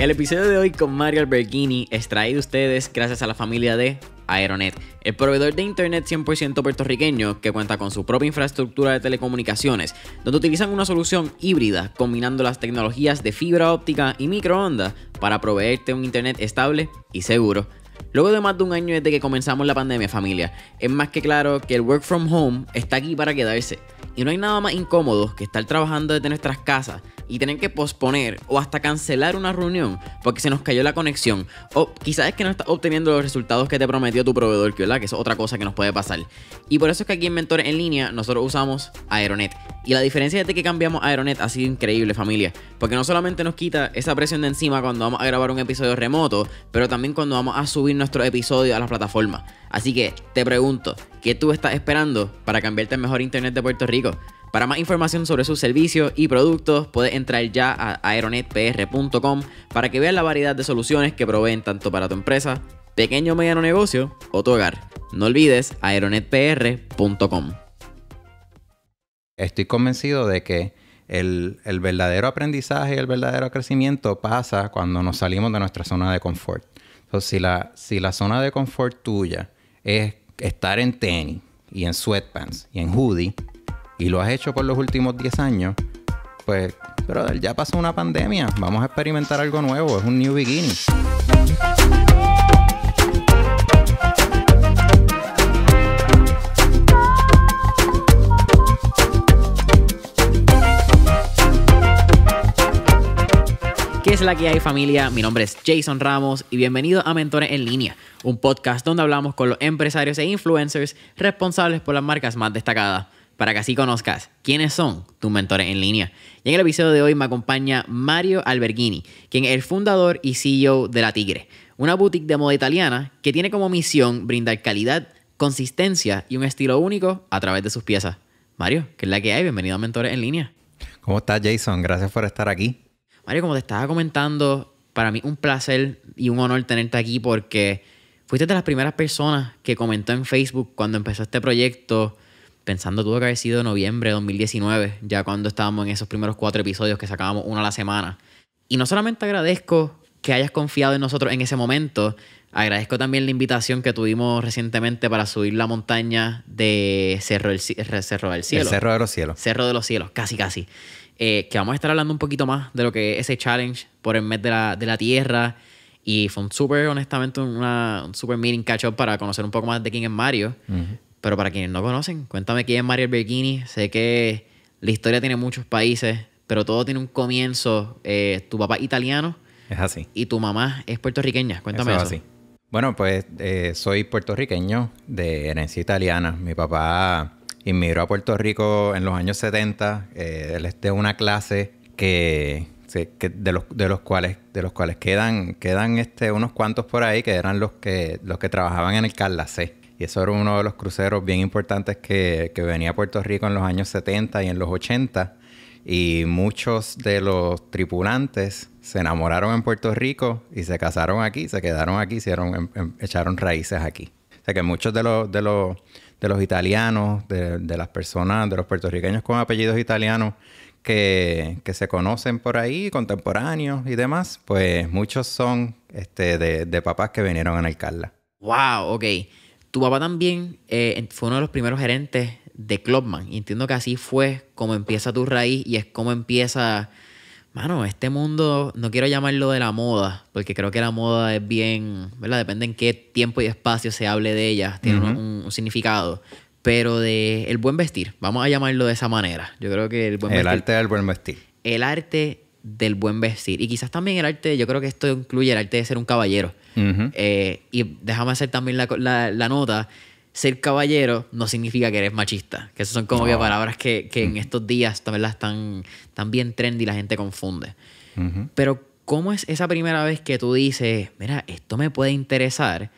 El episodio de hoy con Mario Alberghini es traído ustedes gracias a la familia de Aeronet, el proveedor de internet 100% puertorriqueño que cuenta con su propia infraestructura de telecomunicaciones, donde utilizan una solución híbrida combinando las tecnologías de fibra óptica y microondas para proveerte un internet estable y seguro. Luego de más de un año desde que comenzamos la pandemia familia, es más que claro que el work from home está aquí para quedarse. Y no hay nada más incómodo que estar trabajando desde nuestras casas y tener que posponer o hasta cancelar una reunión porque se nos cayó la conexión. O quizás es que no estás obteniendo los resultados que te prometió tu proveedor, que es otra cosa que nos puede pasar. Y por eso es que aquí en Mentor en Línea nosotros usamos Aeronet. Y la diferencia desde que cambiamos Aeronet ha sido increíble, familia. Porque no solamente nos quita esa presión de encima cuando vamos a grabar un episodio remoto, pero también cuando vamos a subir nuestro episodio a la plataforma. Así que te pregunto, ¿Qué tú estás esperando para cambiarte al mejor internet de Puerto Rico? Para más información sobre sus servicios y productos, puedes entrar ya a aeronetpr.com para que veas la variedad de soluciones que proveen tanto para tu empresa, pequeño o mediano negocio o tu hogar. No olvides aeronetpr.com. Estoy convencido de que el, verdadero aprendizaje y el verdadero crecimiento pasa cuando nos salimos de nuestra zona de confort. Entonces, si la, si la zona de confort tuya es estar en tenis y en sweatpants y en hoodie y lo has hecho por los últimos 10 años, pues, brother, ya pasó una pandemia. Vamos a experimentar algo nuevo. Es un new beginning. ¿Qué es la que hay familia? Mi nombre es Jason Ramos y bienvenido a Mentores en Línea, un podcast donde hablamos con los empresarios e influencers responsables por las marcas más destacadas, para que así conozcas quiénes son tus mentores en línea. Y en el episodio de hoy me acompaña Mario Alberghini, quien es el fundador y CEO de La Tigre, una boutique de moda italiana que tiene como misión brindar calidad, consistencia y un estilo único a través de sus piezas. Mario, ¿qué es la que hay? Bienvenido a Mentores en Línea. ¿Cómo estás, Jason? Gracias por estar aquí. Mario, como te estaba comentando, para mí un placer y un honor tenerte aquí porque fuiste de las primeras personas que comentó en Facebook cuando empezó este proyecto, pensando tuvo que haber sido noviembre de 2019, ya cuando estábamos en esos primeros cuatro episodios que sacábamos uno a la semana. Y no solamente agradezco que hayas confiado en nosotros en ese momento, agradezco también la invitación que tuvimos recientemente para subir la montaña de Cerro del, Cerro del Cielo. El Cerro de los Cielos. Cerro de los Cielos, casi, casi. Eh, que vamos a estar hablando un poquito más de lo que es ese challenge por el mes de la, Tierra. Y fue un súper, honestamente, una, un súper meeting catch-up para conocer un poco más de quién es Mario. Pero para quienes no conocen, cuéntame quién es Mario Bergini, Sé que la historia tiene muchos países, pero todo tiene un comienzo. Eh, tu papá es italiano. Es así. Y tu mamá es puertorriqueña. Cuéntame eso. Bueno, pues eh, soy puertorriqueño de herencia italiana. Mi papá inmigró a Puerto Rico en los años 70. Eh, él es de una clase que, de, los, cuales, de los cuales quedan, quedan este, unos cuantos por ahí que eran los que, los que trabajaban en el Carlasé. Y eso era uno de los cruceros bien importantes que, venía a Puerto Rico en los años 70 y en los 80. Y muchos de los tripulantes se enamoraron en Puerto Rico y se casaron aquí, se quedaron aquí, hicieron, em, em, echaron raíces aquí. O sea que muchos de los, de los de los italianos, de, las personas, de los puertorriqueños con apellidos italianos que, se conocen por ahí, contemporáneos y demás, pues muchos son este, de, papás que vinieron a Alcalá. ¡Wow! Ok. Tu papá también eh, fue uno de los primeros gerentes de Clubman. entiendo que así fue como empieza tu raíz y es como empieza mano, este mundo, no quiero llamarlo de la moda, porque creo que la moda es bien, ¿verdad? Depende en qué tiempo y espacio se hable de ella, tiene un, significado. Pero de el buen vestir, vamos a llamarlo de esa manera. Yo creo que el buen vestir. El arte del buen vestir. El arte del buen vestir. Y quizás también el arte, yo creo que esto incluye el arte de ser un caballero. Eh, y déjame hacer también la, la nota ser caballero no significa que eres machista. Que esas son como que palabras que, en mm. estos días también están, bien trendy y la gente confunde. Pero, ¿cómo es esa primera vez que tú dices, mira, esto me puede interesar?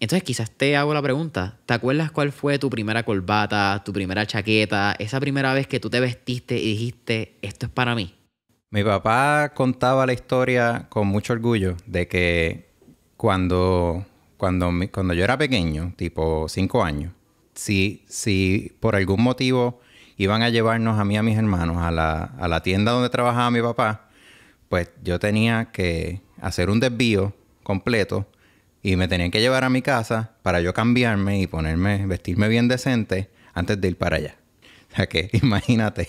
Entonces, quizás te hago la pregunta. ¿Te acuerdas cuál fue tu primera corbata, tu primera chaqueta, esa primera vez que tú te vestiste y dijiste, esto es para mí? Mi papá contaba la historia con mucho orgullo de que cuando cuando, yo era pequeño, tipo cinco años, si, si por algún motivo iban a llevarnos a mí y a mis hermanos a la, a la tienda donde trabajaba mi papá, pues yo tenía que hacer un desvío completo y me tenían que llevar a mi casa para yo cambiarme y ponerme, vestirme bien decente antes de ir para allá que imagínate,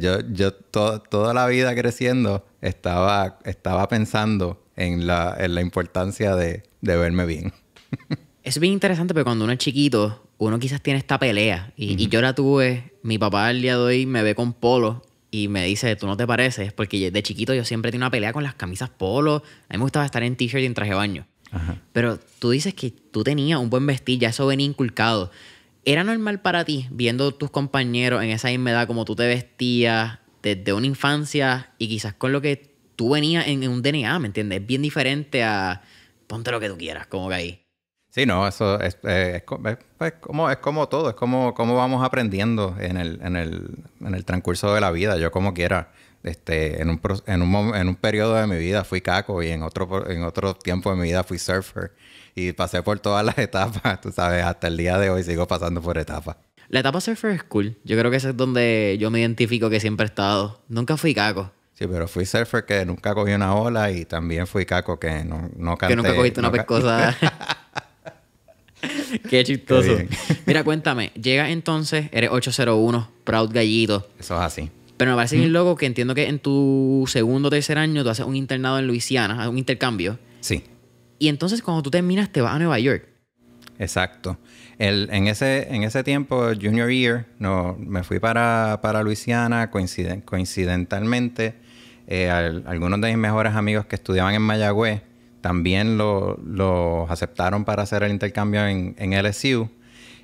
yo, yo toda la vida creciendo estaba, estaba pensando en la, importancia de, verme bien. es bien interesante pero cuando uno es chiquito, uno quizás tiene esta pelea. Y, yo la tuve, mi papá el día de hoy me ve con polo y me dice, tú no te pareces, porque de chiquito yo siempre tenía una pelea con las camisas polo. A mí me gustaba estar en t-shirt y en traje de baño. Pero tú dices que tú tenías un buen vestir, ya eso venía inculcado. ¿Era normal para ti, viendo tus compañeros en esa misma edad, como tú te vestías desde una infancia y quizás con lo que tú venías en un DNA, ¿me entiendes? Es bien diferente a ponte lo que tú quieras, como que ahí. Sí, no, eso es, eh, pues, como, es como todo, es como, vamos aprendiendo en el, transcurso de la vida, yo como quiera. Este, en, un, en, un, en un periodo de mi vida fui caco y en otro, en otro tiempo de mi vida fui surfer y pasé por todas las etapas, tú sabes, hasta el día de hoy sigo pasando por etapas. La etapa surfer school, Yo creo que esa es donde yo me identifico que siempre he estado. Nunca fui caco. Sí, pero fui surfer que nunca cogí una ola y también fui caco que no, no canté. Que nunca cogiste una pescosa. Qué chistoso. Mira, cuéntame. Llegas entonces, eres 801, Proud Gallito. Eso es así. Pero me parece bien loco que entiendo que en tu segundo o tercer año tú haces un internado en Luisiana, un intercambio. Sí. Y entonces cuando tú terminas te vas a Nueva York. Exacto. en, ese, en ese tiempo, junior year, no, me fui para, para Luisiana coincidentalmente. Eh, algunos de mis mejores amigos que estudiaban en Mayagüez también los aceptaron para hacer el intercambio en, en, LSU.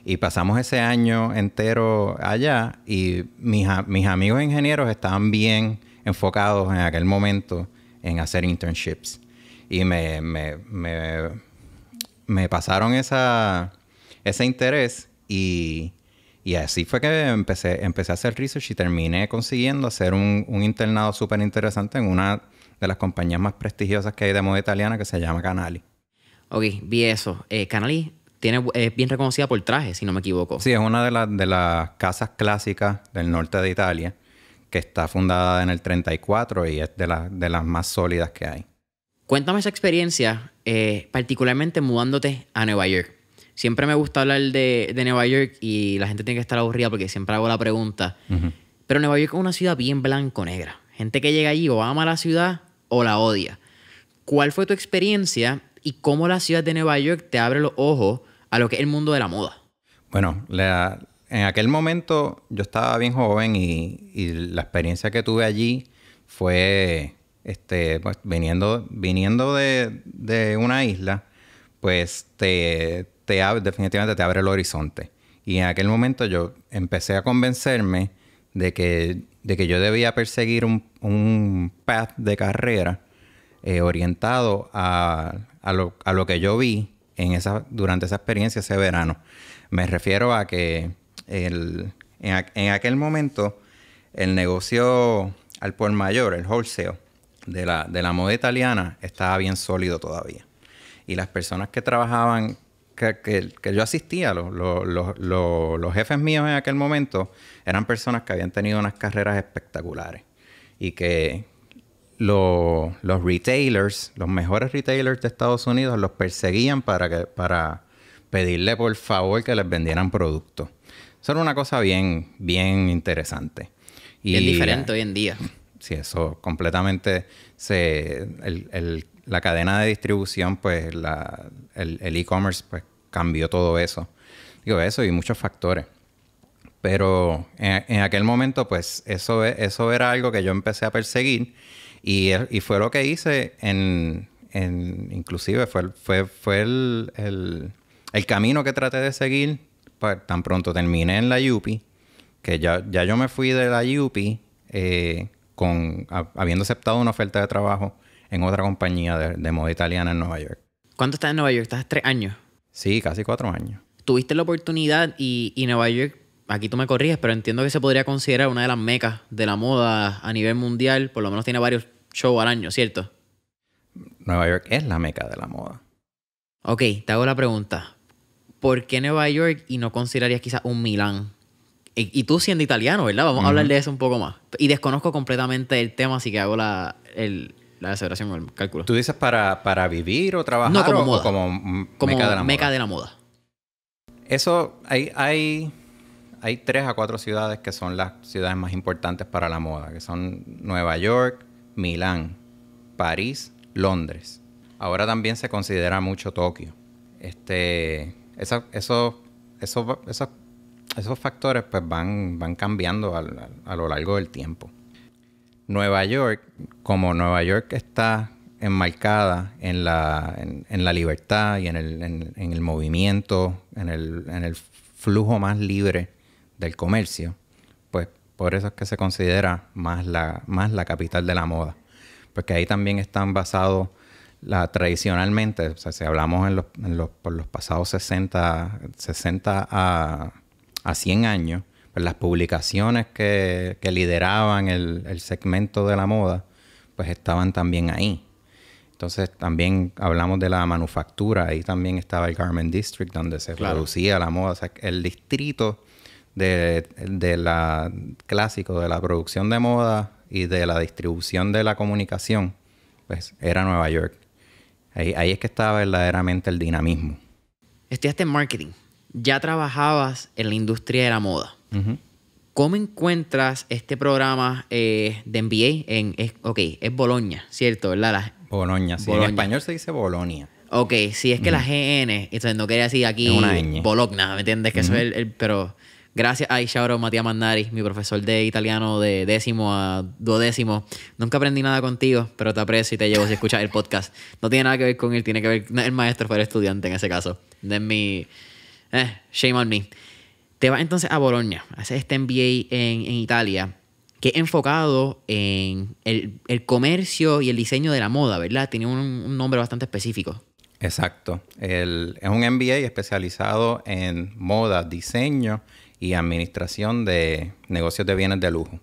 Y pasamos ese año entero allá y mis, mis amigos ingenieros estaban bien enfocados en aquel momento en hacer internships. Y me, me, pasaron esa, ese interés y, así fue que empecé, empecé a hacer research y terminé consiguiendo hacer un, internado súper interesante en una de las compañías más prestigiosas que hay de moda italiana que se llama Canali. Ok, vi eso. Eh, Canali tiene, es bien reconocida por traje si no me equivoco. Sí, es una de, de las casas clásicas del norte de Italia que está fundada en el 34 y es de, las de las más sólidas que hay. Cuéntame esa experiencia, eh, particularmente mudándote a Nueva York. Siempre me gusta hablar de, Nueva York y la gente tiene que estar aburrida porque siempre hago la pregunta. Pero Nueva York es una ciudad bien blanco-negra. Gente que llega allí o ama la ciudad o la odia. ¿Cuál fue tu experiencia y cómo la ciudad de Nueva York te abre los ojos a lo que es el mundo de la moda? Bueno, en aquel momento yo estaba bien joven y la experiencia que tuve allí fue este, pues, viniendo, viniendo de, una isla, pues te, te definitivamente te abre el horizonte. Y en aquel momento yo empecé a convencerme de que, de que yo debía perseguir un, path de carrera eh, orientado a, lo, que yo vi en esa, durante esa experiencia ese verano. Me refiero a que en, en, aquel momento el negocio al por mayor, el wholesale, de la, moda italiana estaba bien sólido todavía. Y las personas que trabajaban, que, yo asistía, los, jefes míos en aquel momento, eran personas que habían tenido unas carreras espectaculares y que los retailers, los mejores retailers de Estados Unidos, los perseguían para, que, para pedirle por favor que les vendieran productos. Eso era una cosa bien, bien interesante. Y, bien diferente hoy en día si eso completamente se. El, el, la cadena de distribución, pues la, el e-commerce, pues cambió todo eso. Digo, eso y muchos factores. Pero en, aquel momento, pues eso, eso era algo que yo empecé a perseguir y, y fue lo que hice en, en, inclusive fue, fue, fue el, el, el, camino que traté de seguir. Pues, tan pronto terminé en la Yupi, que ya, ya yo me fui de la Yupi, eh, habiendo aceptado una oferta de trabajo en otra compañía de, moda italiana en Nueva York. ¿Cuánto estás en Nueva York? ¿Estás tres años? Sí, casi cuatro años. Tuviste la oportunidad y, Nueva York, aquí tú me corriges, pero entiendo que se podría considerar una de las mecas de la moda a nivel mundial, por lo menos tiene varios shows al año, ¿cierto? Nueva York es la meca de la moda. Ok, te hago la pregunta. ¿Por qué Nueva York y no considerarías quizás un Milán? Y, tú siendo italiano, ¿verdad? Vamos a hablar de eso un poco más. Y desconozco completamente el tema, así que hago la, el, la aseveración o el cálculo. ¿Tú dices para, para vivir o trabajar? como o, como, meca de la moda. Eso, hay, hay, hay tres a cuatro ciudades que son las ciudades más importantes para la moda, que son Nueva York, Milán, París, Londres. Ahora también se considera mucho Tokio. Este, esa, eso, eso, esas esos factores pues van, van cambiando a, lo largo del tiempo. Nueva York, como Nueva York está enmarcada en la, en, la libertad y en el, movimiento, en el, flujo más libre del comercio, pues por eso es que se considera más la, más la capital de la moda. Porque ahí también están basados la, tradicionalmente, o sea, si hablamos en los, por los pasados 60, 60 a a 100 años, pues las publicaciones que, lideraban el, segmento de la moda, pues estaban también ahí. Entonces también hablamos de la manufactura, ahí también estaba el Garment District, donde se producía la moda, o sea, el distrito de, la clásico, de la producción de moda y de la distribución de la comunicación, pues era Nueva York. Ahí, ahí es que estaba verdaderamente el dinamismo. Estudiaste marketing ya trabajabas en la industria de la moda. ¿Cómo encuentras este programa eh, de MBA en, ok, es Boloña, ¿cierto? ¿Verdad? sí. En español se dice Bolonia. Ok, si es que la GN, entonces no quería decir aquí Bologna, ¿me entiendes? Que eso es el, Pero gracias a Ishauro Matías Mandari, mi profesor de italiano de décimo a duodécimo. Nunca aprendí nada contigo, pero te aprecio y te llevo si escuchas el podcast. No tiene nada que ver con él, tiene que ver... el maestro fue el estudiante en ese caso. De mi eh, shame on me. Te vas entonces a Bolonia, haces este MBA en, Italia, que es enfocado en el, comercio y el diseño de la moda, ¿verdad? Tiene un, nombre bastante específico. Exacto. es un MBA especializado en moda, diseño y administración de negocios de bienes de lujo.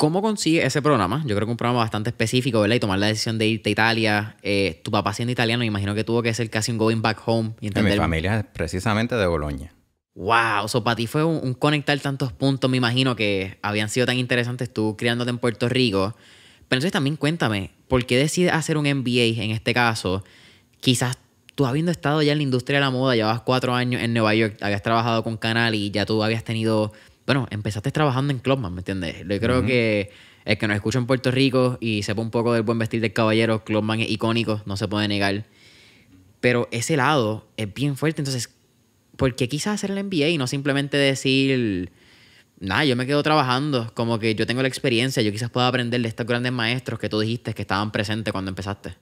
¿Cómo consigues ese programa? Yo creo que un programa bastante específico, ¿verdad? Y tomar la decisión de irte a Italia. Eh, tu papá siendo italiano, me imagino que tuvo que ser casi un going back home. Y entender... Mi familia es precisamente de Boloña. Wow, o sea, para ti fue un, un, conectar tantos puntos, me imagino, que habían sido tan interesantes tú criándote en Puerto Rico. Pero entonces también cuéntame, ¿por qué decides hacer un MBA en este caso? Quizás tú habiendo estado ya en la industria de la moda, llevabas cuatro años en Nueva York, habías trabajado con Canal y ya tú habías tenido bueno, empezaste trabajando en Clubman, ¿me entiendes? Yo creo que el que nos escucha en Puerto Rico y sepa un poco del buen vestir del caballero, Clubman es icónico, no se puede negar. Pero ese lado es bien fuerte, entonces, ¿por qué quizás hacer el MBA y no simplemente decir, nada, yo me quedo trabajando, como que yo tengo la experiencia, yo quizás pueda aprender de estos grandes maestros que tú dijiste que estaban presentes cuando empezaste?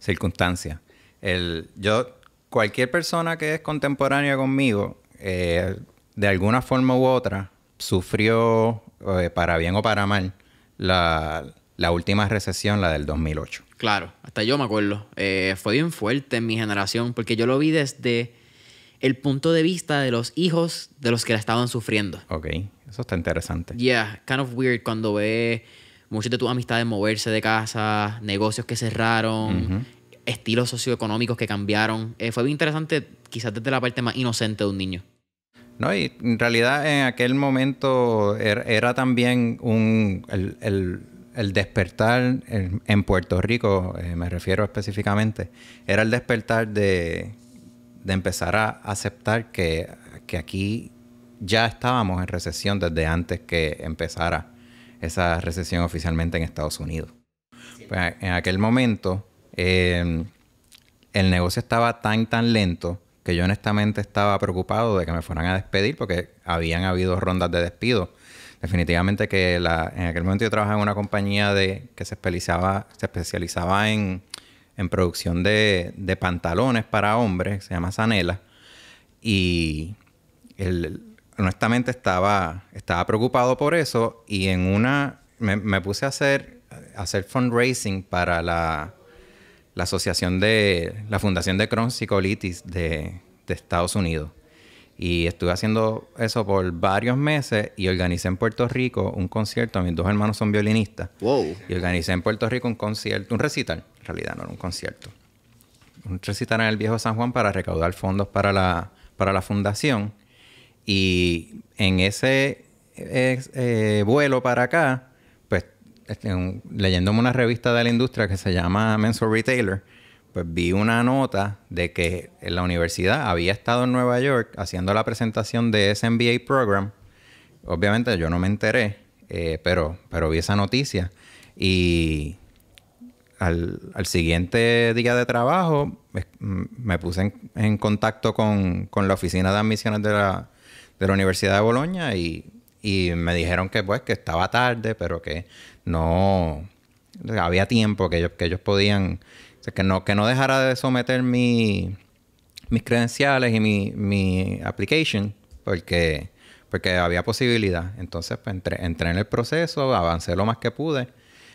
Circunstancia. El, yo, cualquier persona que es contemporánea conmigo, eh, de alguna forma u otra, sufrió, eh, para bien o para mal, la, última recesión, la del 2008. Claro, hasta yo me acuerdo. Eh, fue bien fuerte en mi generación porque yo lo vi desde el punto de vista de los hijos de los que la estaban sufriendo. Ok, eso está interesante. Yeah, kind of weird cuando ve muchas de tus amistades moverse de casa, negocios que cerraron, estilos socioeconómicos que cambiaron. Eh, fue bien interesante, quizás desde la parte más inocente de un niño. No, y en realidad en aquel momento er-, era, también un, el, despertar en, Puerto Rico, eh, me refiero específicamente, era el despertar de, empezar a aceptar que, aquí ya estábamos en recesión desde antes que empezara esa recesión oficialmente en Estados Unidos. Pues, en aquel momento eh, el negocio estaba tan, tan lento que yo honestamente estaba preocupado de que me fueran a despedir porque habían habido rondas de despido. Definitivamente que en aquel momento yo trabajaba en una compañía de, que se especializaba, se especializaba en, producción de, pantalones para hombres, se llama Zanela. y honestamente estaba, estaba preocupado por eso y en una me, puse a hacer, a hacer fundraising para la la asociación de la Fundación de Crohn's y Colitis de, Estados Unidos. Y estuve haciendo eso por varios meses y organicé en Puerto Rico un concierto. Mis dos hermanos son violinistas. Wow. Y organicé en Puerto Rico un concierto, un recital, en realidad no era un concierto. Un recital en el Viejo San Juan para recaudar fondos para la, para la fundación. Y en ese eh, vuelo para acá, este, leyéndome una revista de la industria que se llama Mensor Retailer, pues vi una nota de que la universidad había estado en Nueva York haciendo la presentación de ese MBA program. Obviamente yo no me enteré, eh, pero, pero vi esa noticia. Y al, siguiente día de trabajo mm, me, puse en, contacto con, con, la oficina de admisiones de la, de la Universidad de Boloña y, y me dijeron que pues que estaba tarde, pero que no había tiempo que ellos, que podían, que, no, que no dejara de someter mis credenciales y mi, application, porque, porque había posibilidad. Entonces, pues, entré, en el proceso, avancé lo más que pude,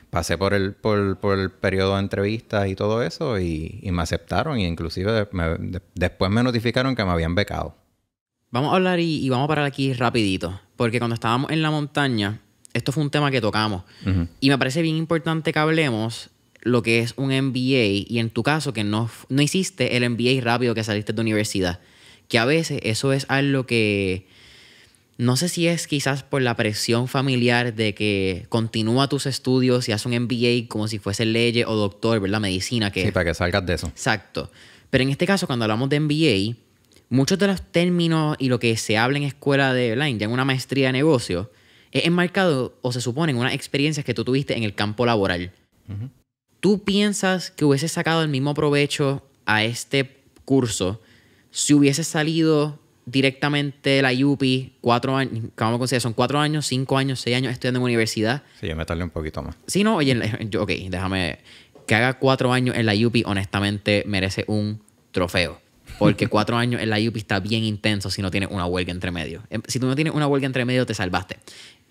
pasé por el, por, por el periodo de entrevistas y todo eso, y, me aceptaron, inclusive después me notificaron que me habían becado. Vamos a hablar y, y vamos a parar aquí rapidito, porque cuando estábamos en la montaña, esto fue un tema que tocamos. Y me parece bien importante que hablemos lo que es un MBA y en tu caso que no, no hiciste el MBA rápido que saliste de universidad. Que a veces eso es algo que no sé si es quizás por la presión familiar de que continúa tus estudios y haz un MBA como si fuese ley o doctor, ¿verdad? Medicina. Que... Sí, para que salgas de eso. Exacto. Pero en este caso, cuando hablamos de MBA, muchos de los términos y lo que se habla en escuela de, online, ya en una maestría de negocio, es enmarcado o se supone en unas experiencias que tú tuviste en el campo laboral. ¿Tú piensas que hubieses sacado el mismo provecho a este curso si hubieses salido directamente de la UPI cuatro años, vamos a considerar, son cuatro años, cinco años, seis años estudiando en universidad? Sí, yo me tardé un poquito más. Sí, no, oye, ok, déjame, que haga cuatro años en la UPI honestamente merece un trofeo. Porque cuatro años en la UPI está bien intenso si no tienes una huelga entre medio. Em, si tú no tienes una huelga entre medio, te salvaste.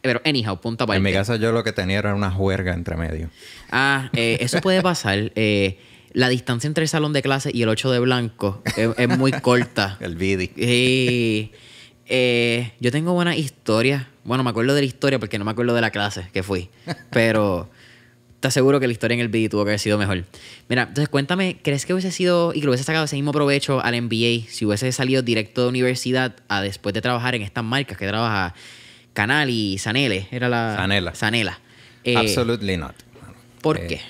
Pero, anyhow, punto aparte. En mi casa yo lo que tenía era una juerga entre medio. Ah, eh, eso puede pasar. Eh, la distancia entre el salón de clase y el 8 de blanco es, muy corta. el BD. Eh, yo tengo buenas historia. Bueno, me acuerdo de la historia porque no me acuerdo de la clase que fui. Pero te aseguro que la historia en el BD tuvo que haber sido mejor. Mira, entonces cuéntame, ¿crees que hubiese sido y que lo hubiese sacado ese mismo provecho al MBA si hubiese salido directo de universidad a después de trabajar en estas marcas que trabaja Canal y Sanele. Era la. Sanela. Eh, Absolutely not. ¿Por eh, qué?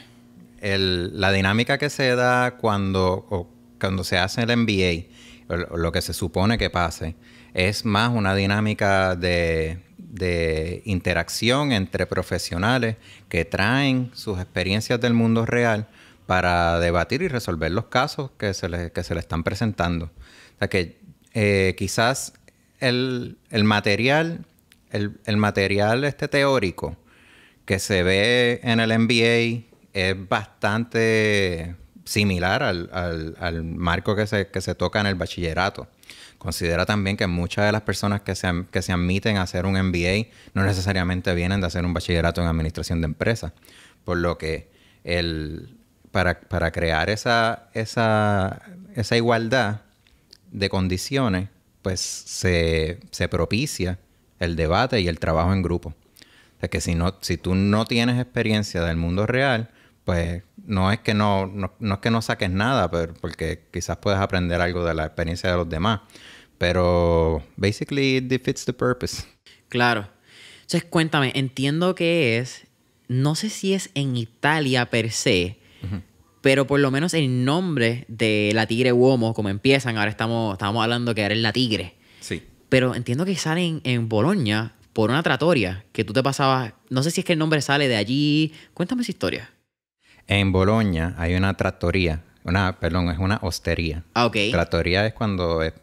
la dinámica que se da cuando, cuando se hace el MBA, lo que se supone que pase, es más una dinámica de, interacción entre profesionales que traen sus experiencias del mundo real para debatir y resolver los casos que se le, que se le están presentando. O sea que eh, quizás el, el, material el, material este teórico que se ve en el MBA es bastante similar al, marco que se, toca en el bachillerato. Considera también que muchas de las personas que se, que se admiten a hacer un MBA no necesariamente vienen de hacer un bachillerato en administración de empresas, por lo que para, crear esa, esa, esa igualdad de condiciones, pues se, se propicia el debate y el trabajo en grupo. O que si no, si tú no tienes experiencia del mundo real, pues no es que no, no, es que no saques nada, pero porque quizás puedes aprender algo de la experiencia de los demás. Pero basically it defeats the purpose. Claro. Entonces cuéntame, entiendo que es, no sé si es en Italia per se, pero por lo menos el nombre de la tigre Uomo, como empiezan, ahora estamos, estamos hablando que eres la tigre. Pero entiendo que salen en Bolonia por una tratoria que tú te pasabas. No sé si es que el nombre sale de allí. Cuéntame esa historia. En Bolonia hay una trattoria. Una, perdón, es una hostería. Ah, ok. Trattoria es cuando es,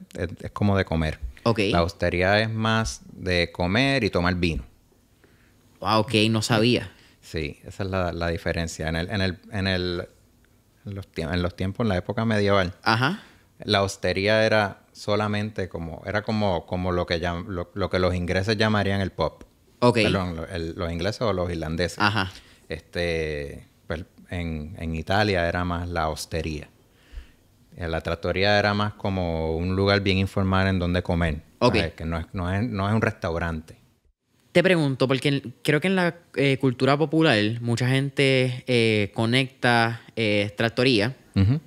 como de comer. Ok. La hostería es más de comer y tomar vino. Ah, ok, no sabía. Sí, esa es la, diferencia. En el, en el, en el, los, en los tiempos, en la época medieval. Ajá la hostería era solamente como, era como, como lo, que lo, que los ingleses llamarían el pop. los ingleses o los irlandeses. Ajá. Este, pues, en, Italia era más la hostería. Eh, la trattoria era más como un lugar bien informal en donde comer. Que no es, un restaurante. Te pregunto, porque creo que en la eh, cultura popular mucha gente eh, conecta eh,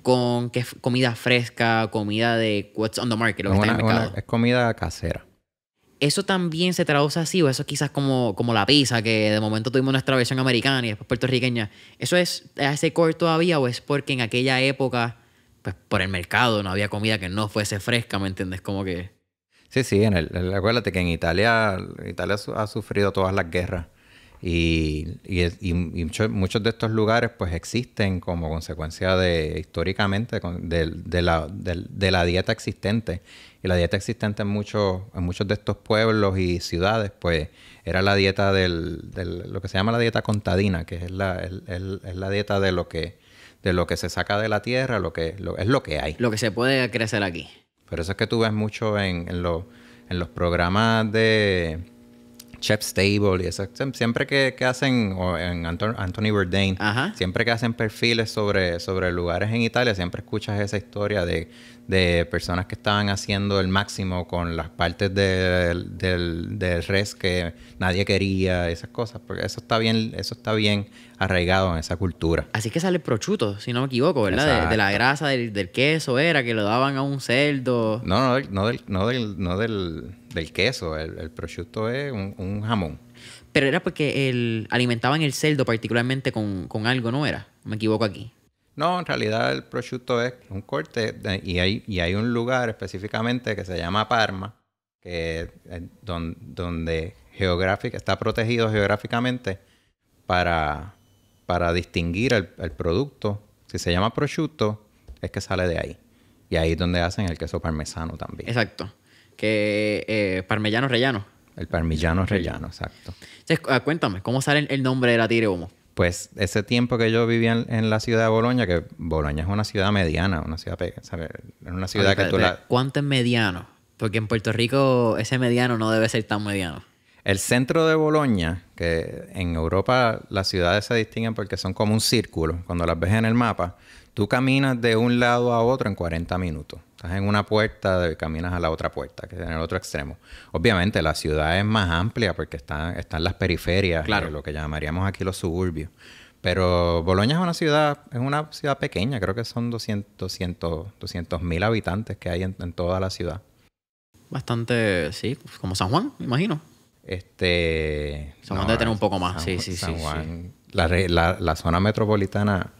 con que, comida fresca, comida de what's on the market, lo que está en el mercado. es comida casera. ¿Eso también se traduce así o eso quizás como, como la pizza, que de momento tuvimos nuestra versión americana y después puertorriqueña? ¿Eso es a ese core todavía o es porque en aquella época, pues por el mercado no había comida que no fuese fresca, ¿me entiendes? Como que... Sí, sí, en el, acuérdate que en Italia, Italia ha sufrido todas las guerras y, muchos de estos lugares pues existen como consecuencia de históricamente de, la, dieta existente. Y la dieta existente en muchos, en muchos de estos pueblos y ciudades pues era la dieta del, lo que se llama la dieta contadina, que es la, dieta de lo que de lo que se saca de la tierra, lo que es lo que hay. Lo que se puede crecer aquí. Pero eso es que tú ves mucho en los programas de Chef Stable y eso. Siempre que, hacen, o en Anthony Bourdain, siempre que hacen perfiles sobre, sobre lugares en Italia, siempre escuchas esa historia de, de personas que estaban haciendo el máximo con las partes del, del, del res que nadie quería, esas cosas. Porque eso está bien, eso está bien arraigado en esa cultura. Así que sale el si no me equivoco, ¿verdad? De, la grasa del, queso era, que lo daban a un cerdo. No, no, del, no, del, queso, el, prosciutto es un, jamón. Pero era porque el, alimentaban el cerdo particularmente con, algo, ¿no era? Me equivoco aquí. No, en realidad el prosciutto es un corte y hay, hay un lugar específicamente que se llama Parma, que eh, donde, donde geográfica, está protegido geográficamente para, para distinguir el, producto, si se llama prosciutto, es que sale de ahí. Y ahí es donde hacen el queso parmesano también. Exacto. Que eh, parmellano rellano. El Parmellano rellano, exacto. Entonces, ah, cuéntame, ¿cómo sale el nombre de la tire Humo? Pues ese tiempo que yo vivía en, la ciudad de Boloña, que Boloña es una ciudad mediana, una ciudad ¿sabes? una ciudad que tú ¿Cuánto es mediano? Porque en Puerto Rico ese mediano no debe ser tan mediano. El centro de Boloña, que en Europa las ciudades se distinguen porque son como un círculo, cuando las ves en el mapa, tú caminas de un lado a otro en 40 minutos. Estás en una puerta, y caminas a la otra puerta, que es en el otro extremo. Obviamente la ciudad es más amplia porque están, las periferias, claro. Eh, lo que llamaríamos aquí los suburbios. Pero Boloña es una ciudad, es una ciudad pequeña, creo que son 200.000 mil habitantes que hay en, en, toda la ciudad. Bastante, sí, como San Juan, me imagino. Este, San Juan debe tener un poco más, sí, sí, Juan, La, la, la, zona metropolitana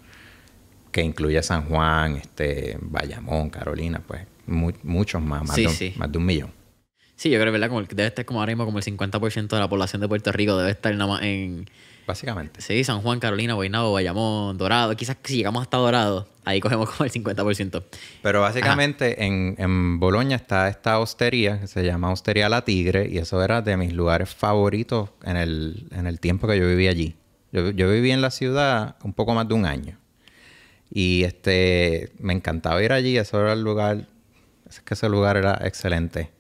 que incluye San Juan, este, Bayamón, Carolina, pues muchos más, más de un millón. Sí, yo creo, ¿verdad? debe estar como ahora mismo como el 50% de la población de Puerto Rico debe estar nada más en... Básicamente. Sí, San Juan, Carolina, Guaynabo, Bayamón, Dorado. Quizás si llegamos hasta Dorado, ahí cogemos como el 50%. Pero básicamente en, en Boloña está esta hostería que se llama Hostería La Tigre y eso era de mis lugares favoritos en el, tiempo que yo viví allí. Yo, yo viví en la ciudad un poco más de un año. Y este, me encantaba ir allí, eso era el lugar, es que ese lugar era excelente.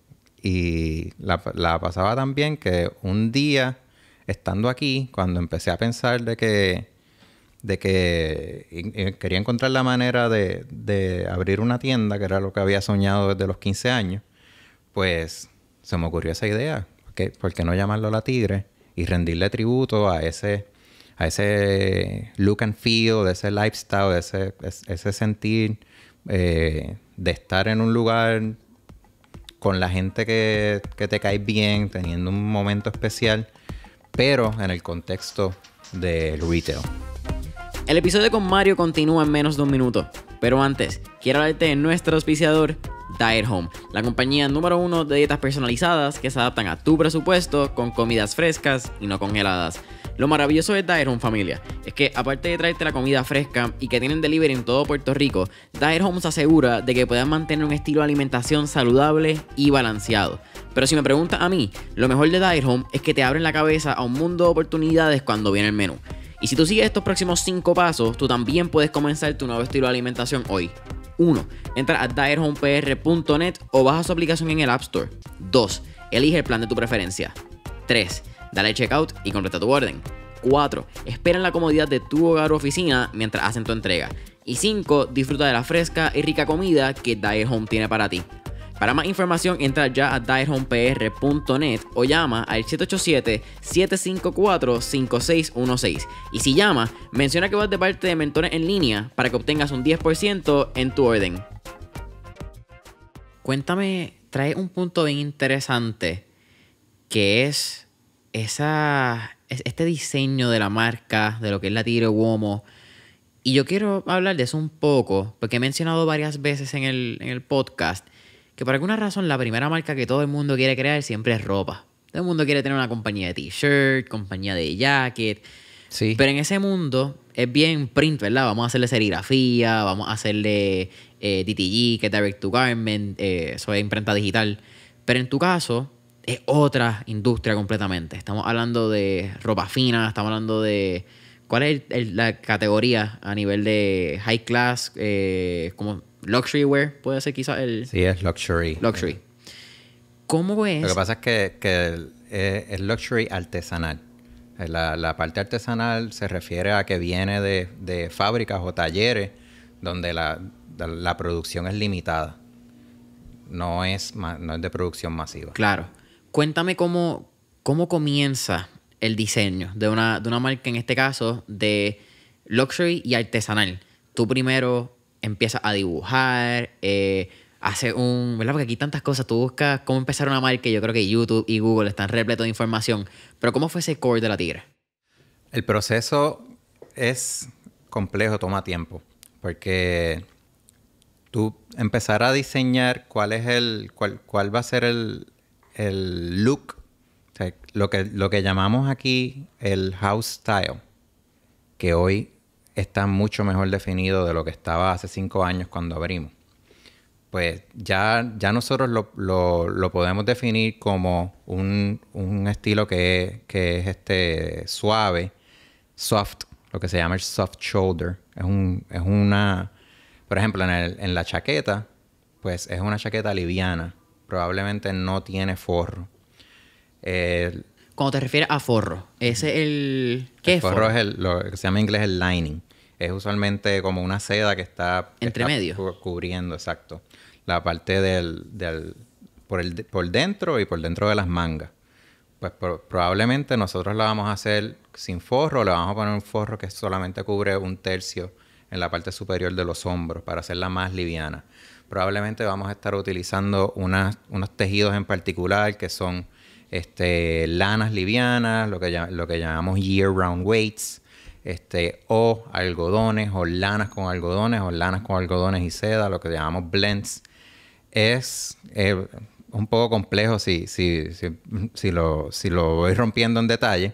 Y la, pasaba tan bien que un día, estando aquí, cuando empecé a pensar de que, de que quería encontrar la manera de, abrir una tienda, que era lo que había soñado desde los 15 años, pues se me ocurrió esa idea. ¿Por qué, no llamarlo La Tigre y rendirle tributo a ese, a ese look and feel, de ese lifestyle, de ese, ese sentir eh, de estar en un lugar con la gente que, te cae bien, teniendo un momento especial, pero en el contexto del retail. El episodio con Mario continúa en menos de un minuto, pero antes, quiero hablarte de nuestro auspiciador, Diet Home, la compañía número uno de dietas personalizadas que se adaptan a tu presupuesto con comidas frescas y no congeladas. Lo maravilloso de Dire Home familia es que aparte de traerte la comida fresca y que tienen delivery en todo Puerto Rico, Dire Home se asegura de que puedas mantener un estilo de alimentación saludable y balanceado. Pero si me preguntas a mí, lo mejor de Dire Home es que te abren la cabeza a un mundo de oportunidades cuando viene el menú. Y si tú sigues estos próximos 5 pasos, tú también puedes comenzar tu nuevo estilo de alimentación hoy. 1. Entra a direhomepr.net o baja su aplicación en el App Store. 2. Elige el plan de tu preferencia. 3. Dale checkout y completa tu orden. 4. Espera en la comodidad de tu hogar o oficina mientras hacen tu entrega. Y 5. Disfruta de la fresca y rica comida que Diet Home tiene para ti. Para más información entra ya a diethomepr.net o llama al 787-754-5616. Y si llama, menciona que vas de parte de Mentores en línea para que obtengas un 10% en tu orden. Cuéntame, trae un punto bien interesante que es esa, este diseño de la marca, de lo que es la Tiro Womo. Y yo quiero hablar de eso un poco, porque he mencionado varias veces en el, podcast que por alguna razón la primera marca que todo el mundo quiere crear siempre es ropa. Todo el mundo quiere tener una compañía de t-shirt, compañía de jacket. Sí. Pero en ese mundo es bien print, ¿verdad? Vamos a hacerle serigrafía, vamos a hacerle eh, DTG, que es Direct to Garment, eh, eso es imprenta digital. Pero en tu caso, es otra industria completamente. Estamos hablando de ropa fina, estamos hablando de... ¿Cuál es la categoría a nivel de high class? Eh, como luxury wear, puede ser quizás el... Sí, es luxury. Luxury. ¿Cómo es? Lo que pasa es que, es luxury artesanal. Eh, la, parte artesanal se refiere a que viene de, fábricas o talleres donde la, producción es limitada. No es, no es de producción masiva. Claro. Cuéntame cómo, cómo comienza el diseño de una, marca, en este caso, de luxury y artesanal. Tú primero empiezas a dibujar, eh, hace un... ¿Verdad? Porque aquí tantas cosas. Tú buscas cómo empezar una marca yo creo que YouTube y Google están repletos de información. Pero ¿cómo fue ese core de la tigre? El proceso es complejo, toma tiempo. Porque tú empezar a diseñar cuál es el... cuál va a ser el, el look, lo, que, lo que llamamos aquí el house style, que hoy está mucho mejor definido de lo que estaba hace cinco años cuando abrimos. Pues ya, ya nosotros lo, podemos definir como un, estilo que es, este suave, soft, lo que se llama el soft shoulder. Es, un, es una, por ejemplo, en, el, en la chaqueta, pues es una chaqueta liviana, probablemente no tiene forro. Eh, Cuando te refieres a forro, ese es el... ¿Qué forro? es lo que se llama en inglés el lining. Es usualmente como una seda que está... cubriendo, exacto. La parte del, del... por, dentro y por dentro de las mangas. Pues probablemente nosotros la vamos a hacer sin forro, le vamos a poner un forro que solamente cubre un tercio en la parte superior de los hombros para hacerla más liviana probablemente vamos a estar utilizando unos tejidos en particular que son este, lanas livianas, lo que, llamamos year-round weights, este, o algodones, o lanas con algodones, o lanas con algodones y seda, lo que llamamos blends. Es un poco complejo si, lo, si lo voy rompiendo en detalle,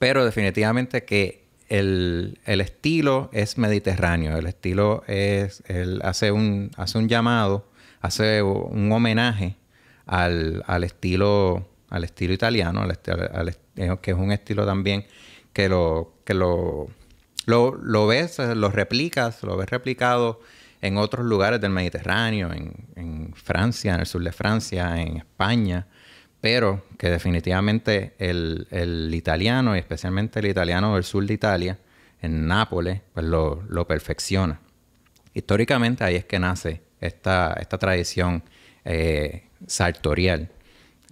pero definitivamente que el, estilo es mediterráneo, el estilo es, él hace un, hace un llamado, hace un homenaje al, al estilo al estilo italiano, al, eh, que es un estilo también que lo, que lo, lo, lo, ves, lo replicas, lo ves replicado en otros lugares del Mediterráneo, en Francia, en el sur de Francia, en España pero que definitivamente el, italiano, y especialmente el italiano del sur de Italia, en Nápoles, pues lo, perfecciona. Históricamente ahí es que nace esta, tradición eh, sartorial,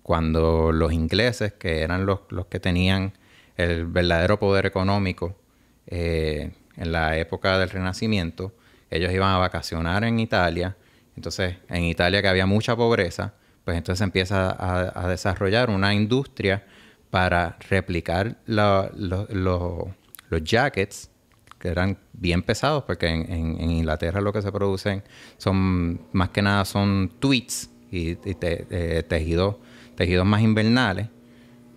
cuando los ingleses, que eran los, que tenían el verdadero poder económico eh, en la época del Renacimiento, ellos iban a vacacionar en Italia, entonces en Italia que había mucha pobreza, pues entonces empieza a, desarrollar una industria para replicar los jackets que eran bien pesados, porque en, Inglaterra lo que se producen son, más que nada, son tweets y, eh, tejidos, tejidos más invernales.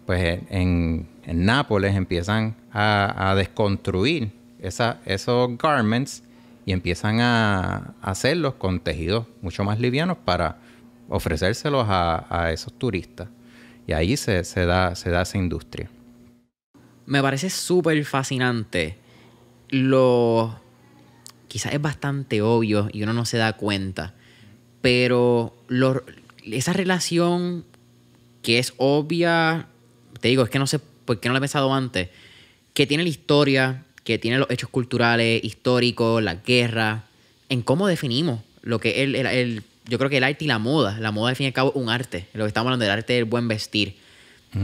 Pues en, Nápoles empiezan a, desconstruir esos garments y empiezan a, a hacerlos con tejidos mucho más livianos para ofrecérselos a, esos turistas. Y ahí se, da, se da esa industria. Me parece súper fascinante lo... Quizás es bastante obvio y uno no se da cuenta, pero esa relación que es obvia, te digo, es que no sé por qué no lo he pensado antes, que tiene la historia, que tiene los hechos culturales, históricos, la guerra, en cómo definimos lo que es el yo creo que el arte y la moda, la moda al fin y al cabo es un arte, lo que estamos hablando del arte del buen vestir.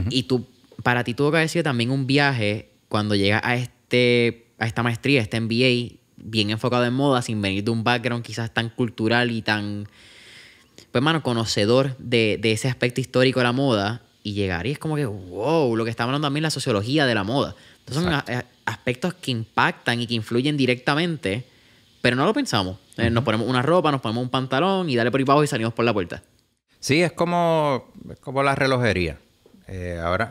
Y tú, para ti tuvo que haber sido también un viaje cuando llegas a, este, a esta maestría, a este MBA, bien enfocado en moda, sin venir de un background quizás tan cultural y tan, pues mano, conocedor de, ese aspecto histórico de la moda. Y llegar y es como que, wow, lo que estamos hablando también la sociología de la moda. Entonces son aspectos que impactan y que influyen directamente, pero no lo pensamos. Eh, nos ponemos una ropa, nos ponemos un pantalón y dale por y y salimos por la puerta. Sí, es como, como la relojería. Eh, ahora,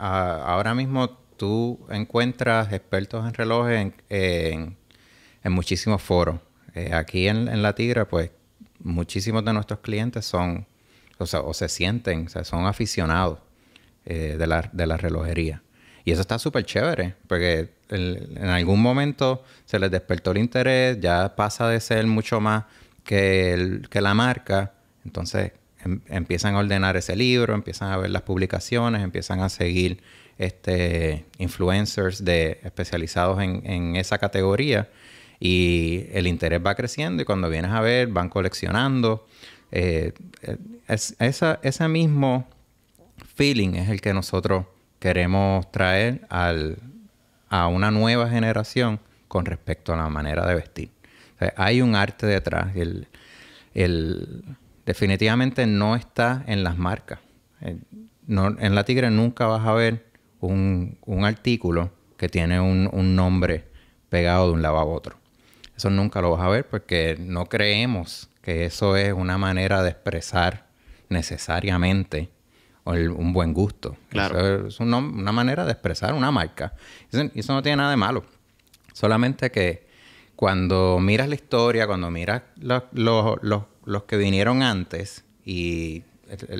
ahora mismo tú encuentras expertos en relojes en, muchísimos foros. Eh, aquí en, La Tigra, pues muchísimos de nuestros clientes son, o, sea, o se sienten, o sea, son aficionados de la relojería. Y eso está súper chévere, porque en algún momento se les despertó el interés, ya pasa de ser mucho más que, que la marca. Entonces em, empiezan a ordenar ese libro, empiezan a ver las publicaciones, empiezan a seguir este, influencers de, especializados en, esa categoría. Y el interés va creciendo y cuando vienes a ver van coleccionando. Eh, eh, ese mismo feeling es el que nosotros queremos traer a una nueva generación con respecto a la manera de vestir. hay un arte detrás. definitivamente no está en las marcas. Eh, en La Tigre nunca vas a ver un, artículo que tiene un, nombre pegado de un lado a otro. Eso nunca lo vas a ver porque no creemos que eso es una manera de expresar necesariamente un buen gusto. Claro. es una, manera de expresar una marca. Eso, eso, no tiene nada de malo. Solamente que cuando miras la historia, cuando miras los, que vinieron antes y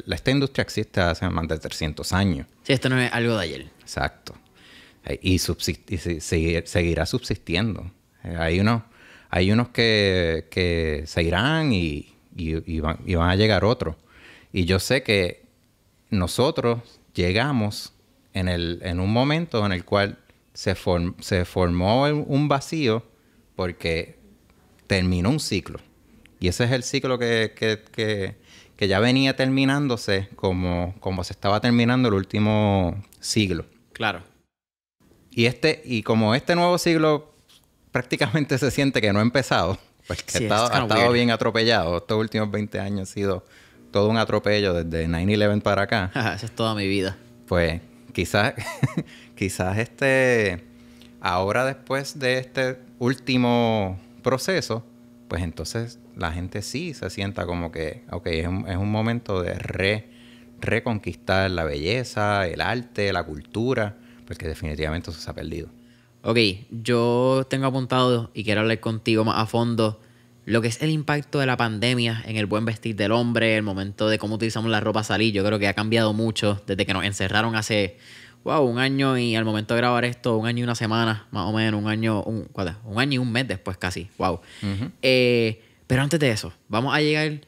esta industria existe hace más de 300 años. Sí, esto no es algo de ayer. Exacto. Eh, y, seguirá subsistiendo. Eh, hay unos, hay unos que, se irán van, y van a llegar otros. Y yo sé que nosotros llegamos en, un momento en el cual se, formó un vacío porque terminó un ciclo. Y ese es el ciclo que, que, ya venía terminándose como, como se estaba terminando el último siglo. Claro. Y, este, y como este nuevo siglo prácticamente se siente que no ha empezado, porque ha estado, bien atropellado. Estos últimos 20 años ha sido todo un atropello desde 9-11 para acá. Esa es toda mi vida. Pues quizás, quizás este, ahora después de este último proceso, pues entonces la gente sí se sienta como que, ok, es un, momento de reconquistar la belleza, el arte, la cultura, porque definitivamente se ha perdido. Ok, yo tengo apuntado y quiero hablar contigo más a fondo lo que es el impacto de la pandemia en el buen vestir del hombre, el momento de cómo utilizamos la ropa salir, yo creo que ha cambiado mucho desde que nos encerraron hace, wow, un año y al momento de grabar esto, un año y una semana, más o menos, un año, un, año y un mes después casi, wow. Eh, pero antes de eso, vamos a llegar...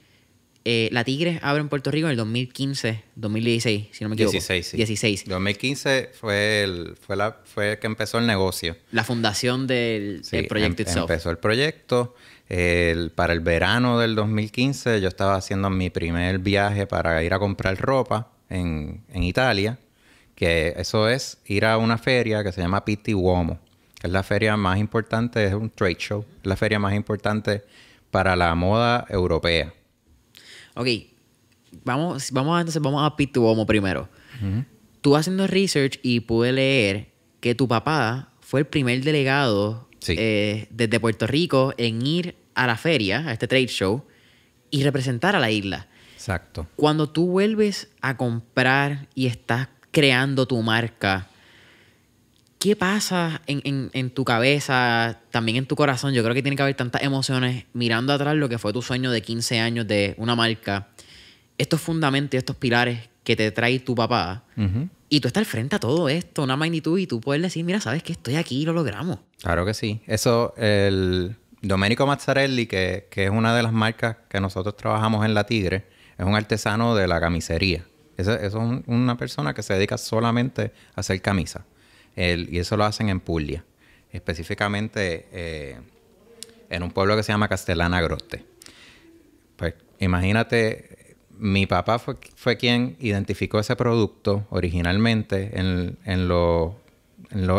Eh, la Tigres abre en Puerto Rico en el 2015, 2016, si no me equivoco. 16, 16. 2015 fue el, fue, la, fue que empezó el negocio. La fundación del, proyecto em, itself. Empezó el proyecto para el verano del 2015 yo estaba haciendo mi primer viaje para ir a comprar ropa en, Italia, que eso es ir a una feria que se llama Pitti Uomo, que es la feria más importante, es un trade show, es la feria más importante para la moda europea. Ok, vamos, vamos, entonces vamos a Pitti Uomo primero. Tú haciendo research y pude leer que tu papá fue el primer delegado eh, desde Puerto Rico en ir a la feria, a este trade show, y representar a la isla. Exacto. Cuando tú vuelves a comprar y estás creando tu marca, ¿qué pasa en, tu cabeza, también en tu corazón? Yo creo que tiene que haber tantas emociones mirando atrás lo que fue tu sueño de 15 años de una marca. Estos fundamentos, estos pilares que te trae tu papá. Y tú estás frente a todo esto, una magnitud, y tú puedes decir, mira, sabes que estoy aquí y lo logramos. Claro que sí. Eso, el, Domenico Mazzarelli, que, es una de las marcas que nosotros trabajamos en La Tigre, es un artesano de la camisería. es una persona que se dedica solamente a hacer camisas. y eso lo hacen en Puglia, específicamente eh, en un pueblo que se llama Castellana Grotte. Pues imagínate, mi papá fue, quien identificó ese producto originalmente en, en los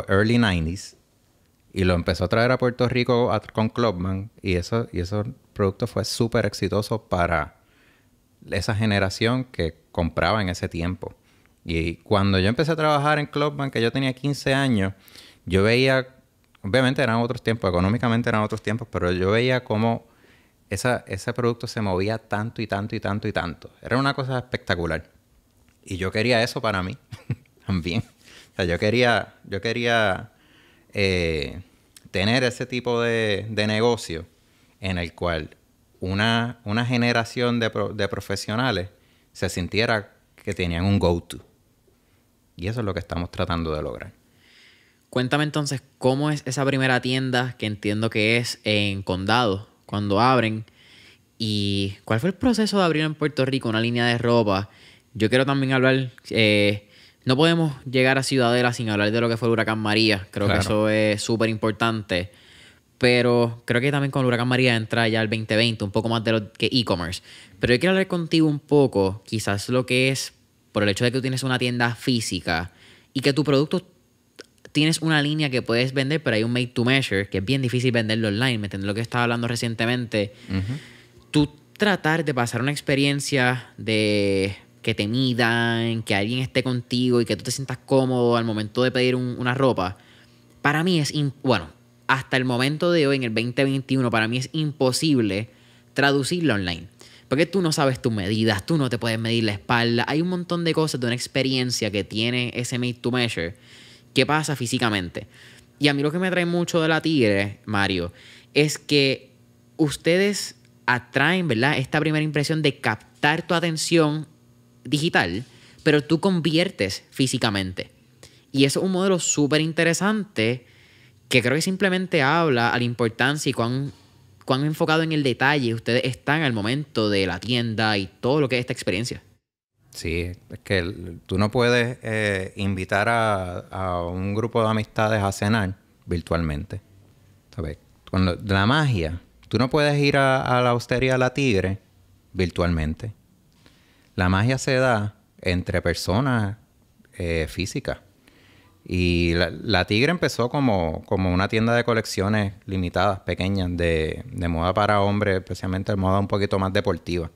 early 90s y lo empezó a traer a Puerto Rico con Clubman y eso y ese producto fue súper exitoso para esa generación que compraba en ese tiempo. Y cuando yo empecé a trabajar en Clubman, que yo tenía 15 años, yo veía, obviamente eran otros tiempos, económicamente eran otros tiempos, pero yo veía cómo esa, ese producto se movía tanto y tanto y tanto y tanto. Era una cosa espectacular. Y yo quería eso para mí también. O sea, yo quería, yo quería eh, tener ese tipo de, negocio en el cual una, una generación de, profesionales se sintiera que tenían un go-to. Y eso es lo que estamos tratando de lograr. Cuéntame entonces cómo es esa primera tienda que entiendo que es en Condado, cuando abren, y cuál fue el proceso de abrir en Puerto Rico una línea de ropa. Yo quiero también hablar eh, no podemos llegar a Ciudadela sin hablar de lo que fue el huracán María. Creo que eso es súper importante. Pero creo que también con el huracán María entra ya el 2020, un poco más de lo que e-commerce. Pero yo quiero hablar contigo un poco, quizás lo que es, por el hecho de que tú tienes una tienda física y que tu producto tienes una línea que puedes vender, pero hay un made to measure, que es bien difícil venderlo online, ¿me entiendes? Lo que estaba hablando recientemente. Tú tratar de pasar una experiencia de que te midan, que alguien esté contigo y que tú te sientas cómodo al momento de pedir una ropa, para mí es, bueno, hasta el momento de hoy, en el 2021, para mí es imposible traducirlo online. Porque tú no sabes tus medidas, tú no te puedes medir la espalda. Hay un montón de cosas de una experiencia que tiene ese made to measure que pasa físicamente. Y a mí lo que me atrae mucho de la tigre, Mario, es que ustedes atraen, ¿verdad? Esta primera impresión de captar tu atención digital, pero tú conviertes físicamente. Y eso es un modelo súper interesante que creo que simplemente habla a la importancia y cuán, cuán enfocado en el detalle ustedes están al momento de la tienda y todo lo que es esta experiencia. Sí, es que tú no puedes eh, invitar a, un grupo de amistades a cenar virtualmente. ¿Sabes? la magia. Tú no puedes ir a, a la hostería La Tigre virtualmente. La magia se da entre personas eh, físicas. Y la, Tigre empezó como, como una tienda de colecciones limitadas, pequeñas, de, moda para hombres, especialmente moda un poquito más deportiva.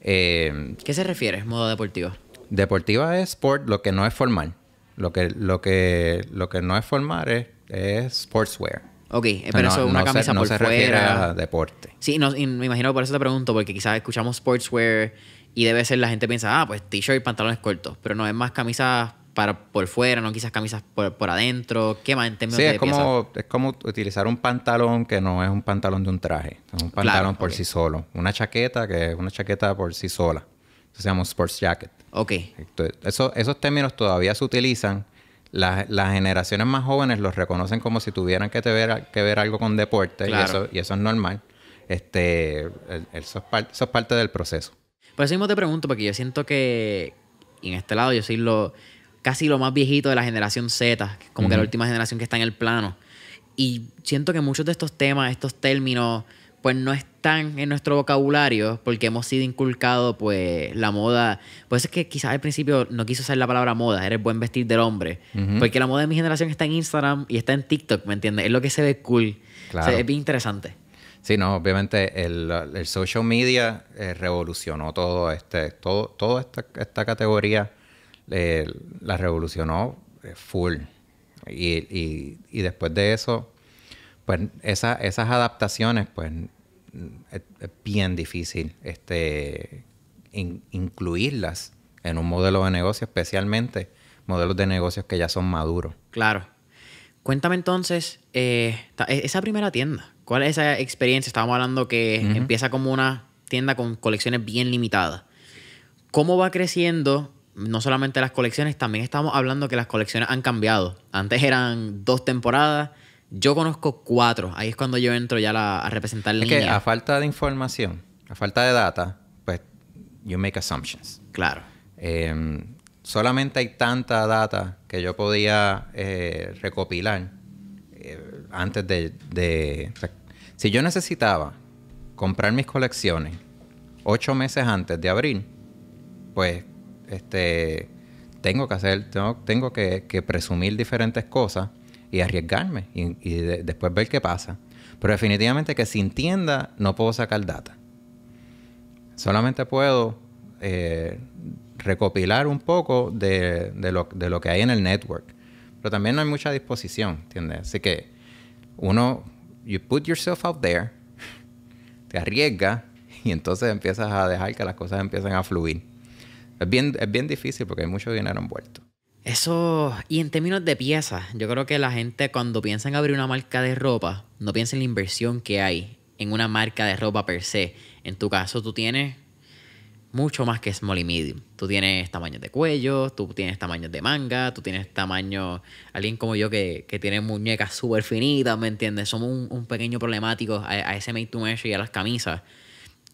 Eh, ¿Qué se refiere moda deportiva? Deportiva es sport, lo que no es formal. Lo que, lo que, lo que no es formal es, sportswear. Ok, eh, pero eso es una camisa por fuera. deporte. Sí, no, me imagino por eso te pregunto, porque quizás escuchamos sportswear y debe ser la gente piensa, ah, pues t-shirt y pantalones cortos. Pero no, es más camisas para por fuera, no quizás camisas por, por adentro. ¿Qué más en términos sí, es como, es como utilizar un pantalón que no es un pantalón de un traje. Es un pantalón por sí solo. Una chaqueta que es una chaqueta por sí sola. Eso se llama sports jacket. Ok. esos términos todavía se utilizan. Las, generaciones más jóvenes los reconocen como si tuvieran que, ver, que ver algo con deporte. Y, eso, y eso es normal. Este, el, eso es parte del proceso. Por eso mismo te pregunto, porque yo siento que en este lado yo soy lo casi lo más viejito de la generación Z, como que la última generación que está en el plano. Y siento que muchos de estos temas, estos términos, pues no están en nuestro vocabulario porque hemos sido inculcados, pues, la moda. Pues es que quizás al principio no quiso usar la palabra moda, era buen vestir del hombre. Porque la moda de mi generación está en Instagram y está en TikTok, ¿me entiendes? Es lo que se ve cool. es bien interesante. Sí, no, obviamente el, social media eh, revolucionó todo este, todo, toda esta, esta categoría eh, la revolucionó eh, full. Y, y, después de eso, pues esa, esas adaptaciones, pues es, bien difícil este, incluirlas en un modelo de negocio, especialmente modelos de negocios que ya son maduros. Claro. Cuéntame entonces, e, esa primera tienda, ¿Cuál es esa experiencia? Estábamos hablando que empieza como una tienda con colecciones bien limitadas. ¿Cómo va creciendo? No solamente las colecciones, también estamos hablando que las colecciones han cambiado. Antes eran dos temporadas, yo conozco cuatro. Ahí es cuando yo entro ya a representar la a falta de información, a falta de data, pues you make assumptions. Claro. Em, solamente hay tanta data que yo podía eh, recopilar. Eh, antes de... si yo necesitaba comprar mis colecciones ocho meses antes de abrir pues este, tengo que hacer, tengo, que, presumir diferentes cosas y arriesgarme y, después ver qué pasa. Pero definitivamente que sin tienda no puedo sacar data. Solamente puedo eh, recopilar un poco de, lo, de, lo, que hay en el network. Pero también no hay mucha disposición, ¿entiendes? Así que uno, you put yourself out there, te arriesgas y entonces empiezas a dejar que las cosas empiecen a fluir. Es bien, es bien difícil porque hay mucho dinero envuelto. Eso, y en términos de piezas, yo creo que la gente cuando piensa en abrir una marca de ropa, no piensa en la inversión que hay en una marca de ropa per se. En tu caso, tú tienes mucho más que small y medium. Tú tienes tamaños de cuello, tú tienes tamaños de manga, tú tienes tamaño, alguien como yo que, tiene muñecas súper finitas, ¿me entiendes? Somos un, pequeño problemático a, ese made to measure y a las camisas,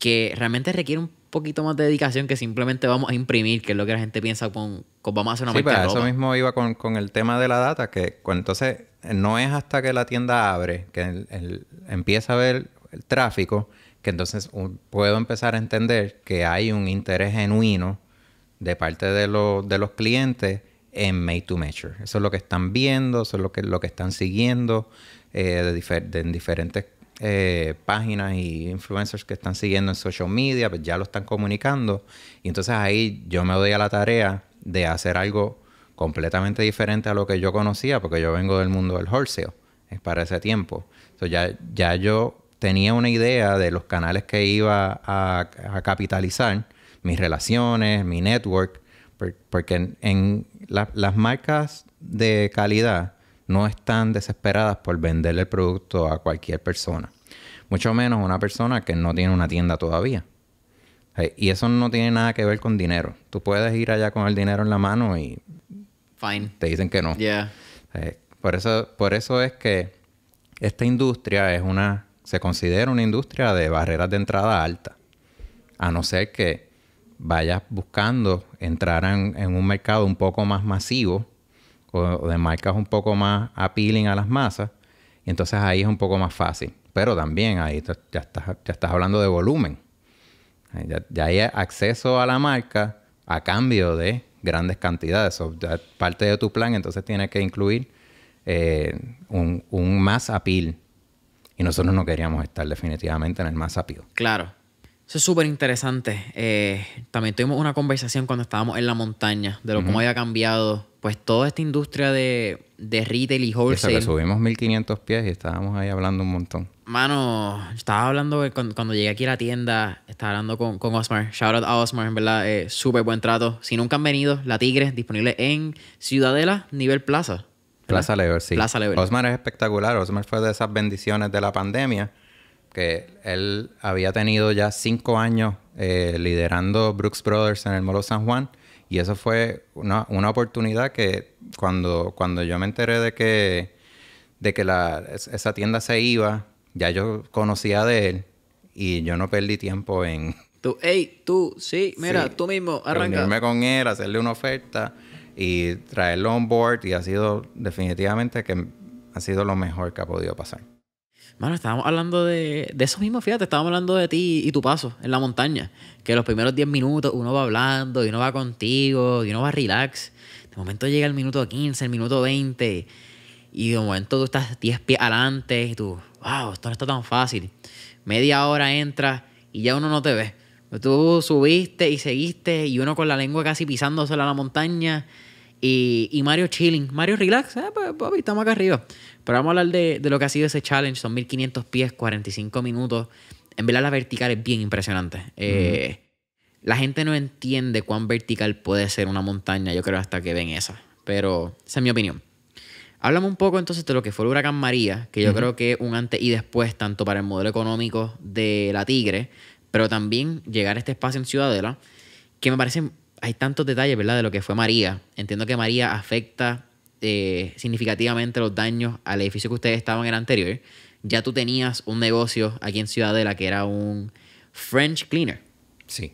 que realmente requiere un poquito más de dedicación que simplemente vamos a imprimir, que es lo que la gente piensa con, con vamos a hacer una sí, pero Eso mismo iba con, el tema de la data, que entonces eh, no es hasta que la tienda abre, que el, empieza a ver el tráfico, entonces puedo empezar a entender que hay un interés genuino de parte de, los clientes en Made to Measure. Eso es lo que están viendo, eso es lo que, lo que están siguiendo eh, de, en diferentes eh, páginas y influencers que están siguiendo en social media, pues ya lo están comunicando. Y entonces ahí yo me doy a la tarea de hacer algo completamente diferente a lo que yo conocía, porque yo vengo del mundo del wholesale, es para ese tiempo. Entonces ya, ya yo tenía una idea de los canales que iba a, capitalizar, mis relaciones, mi network, porque en, las marcas de calidad no están desesperadas por venderle el producto a cualquier persona, mucho menos una persona que no tiene una tienda todavía. Eh, y eso no tiene nada que ver con dinero. Tú puedes ir allá con el dinero en la mano y Fine. te dicen que no. Eh, por, eso, por eso es que esta industria es una se considera una industria de barreras de entrada alta, a no ser que vayas buscando entrar en, un mercado un poco más masivo o, de marcas un poco más appealing a las masas, y entonces ahí es un poco más fácil. Pero también ahí ya estás, ya estás hablando de volumen. Eh, ya, hay acceso a la marca a cambio de grandes cantidades. Eso parte de tu plan entonces tiene que incluir eh, un, un más appeal y nosotros no queríamos estar definitivamente en el más rápido. Claro. Eso es súper interesante. Eh, también tuvimos una conversación cuando estábamos en la montaña de lo cómo había cambiado pues toda esta industria de, retail y wholesale. que subimos 1500 pies y estábamos ahí hablando un montón. Mano, estaba hablando cuando, llegué aquí a la tienda, estaba hablando con, Osmar. Shout out a Osmar, en verdad, eh, súper buen trato. Si nunca han venido, La Tigre, disponible en Ciudadela, nivel plaza. Plaza Lever, sí. Plaza Lever. Osmar es espectacular. Osmar fue de esas bendiciones de la pandemia que él había tenido ya cinco años eh, liderando Brooks Brothers en el Molo San Juan. Y eso fue una, una, oportunidad que cuando, cuando yo me enteré de que, de que esa tienda se iba, ya yo conocía de él y yo no perdí tiempo en... Tú, hey, tú, sí, mira, tú mismo, arranca. Reunirme con él, hacerle una oferta y traerlo on board y ha sido definitivamente que ha sido lo mejor que ha podido pasar. Bueno, estábamos hablando de, de eso mismo, fíjate, estábamos hablando de ti y tu paso en la montaña, que los primeros 10 minutos uno va hablando y uno va contigo y uno va relax. De momento llega el minuto 15, el minuto 20 y de momento tú estás 10 pies adelante y tú, wow, esto no está tan fácil. Media hora entra y ya uno no te ve. Tú subiste y seguiste y uno con la lengua casi pisándosela a la montaña y, Mario chilling, Mario relax, eh, papi, estamos acá arriba. Pero vamos a hablar de, lo que ha sido ese challenge, son 1500 pies, 45 minutos. En verdad la vertical es bien impresionante. Eh, la gente no entiende cuán vertical puede ser una montaña, yo creo, hasta que ven esa. Pero esa es mi opinión. Háblame un poco entonces de lo que fue el huracán María, que yo creo que un antes y después, tanto para el modelo económico de la Tigre, pero también llegar a este espacio en Ciudadela, que me parece hay tantos detalles, ¿verdad? De lo que fue María. Entiendo que María afecta eh, significativamente los daños al edificio que ustedes estaban en el anterior. Ya tú tenías un negocio aquí en Ciudadela que era un French Cleaner. Sí.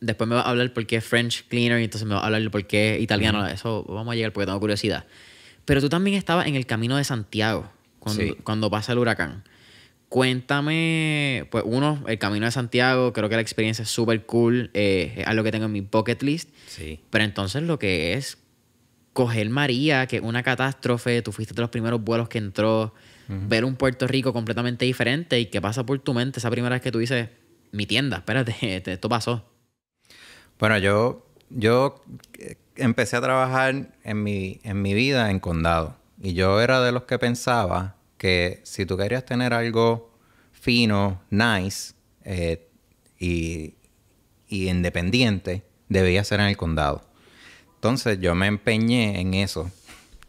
Después me va a hablar por qué French Cleaner y entonces me va a hablar por qué italiano. Eso vamos a llegar porque tengo curiosidad. Pero tú también estabas en el camino de Santiago cuando, cuando pasa el huracán. Cuéntame, pues uno, el Camino de Santiago, creo que la experiencia es súper cool, eh, es algo que tengo en mi pocket list. Sí. Pero entonces lo que es coger María, que es una catástrofe, tú fuiste de los primeros vuelos que entró, ver un Puerto Rico completamente diferente y qué pasa por tu mente esa primera vez que tú dices, mi tienda, espérate, este, esto pasó. Bueno, yo, yo eh, empecé a trabajar en en mi vida en condado y yo era de los que pensaba que si tú querías tener algo fino, nice eh, y, independiente, debía ser en el condado. Entonces yo me empeñé en eso.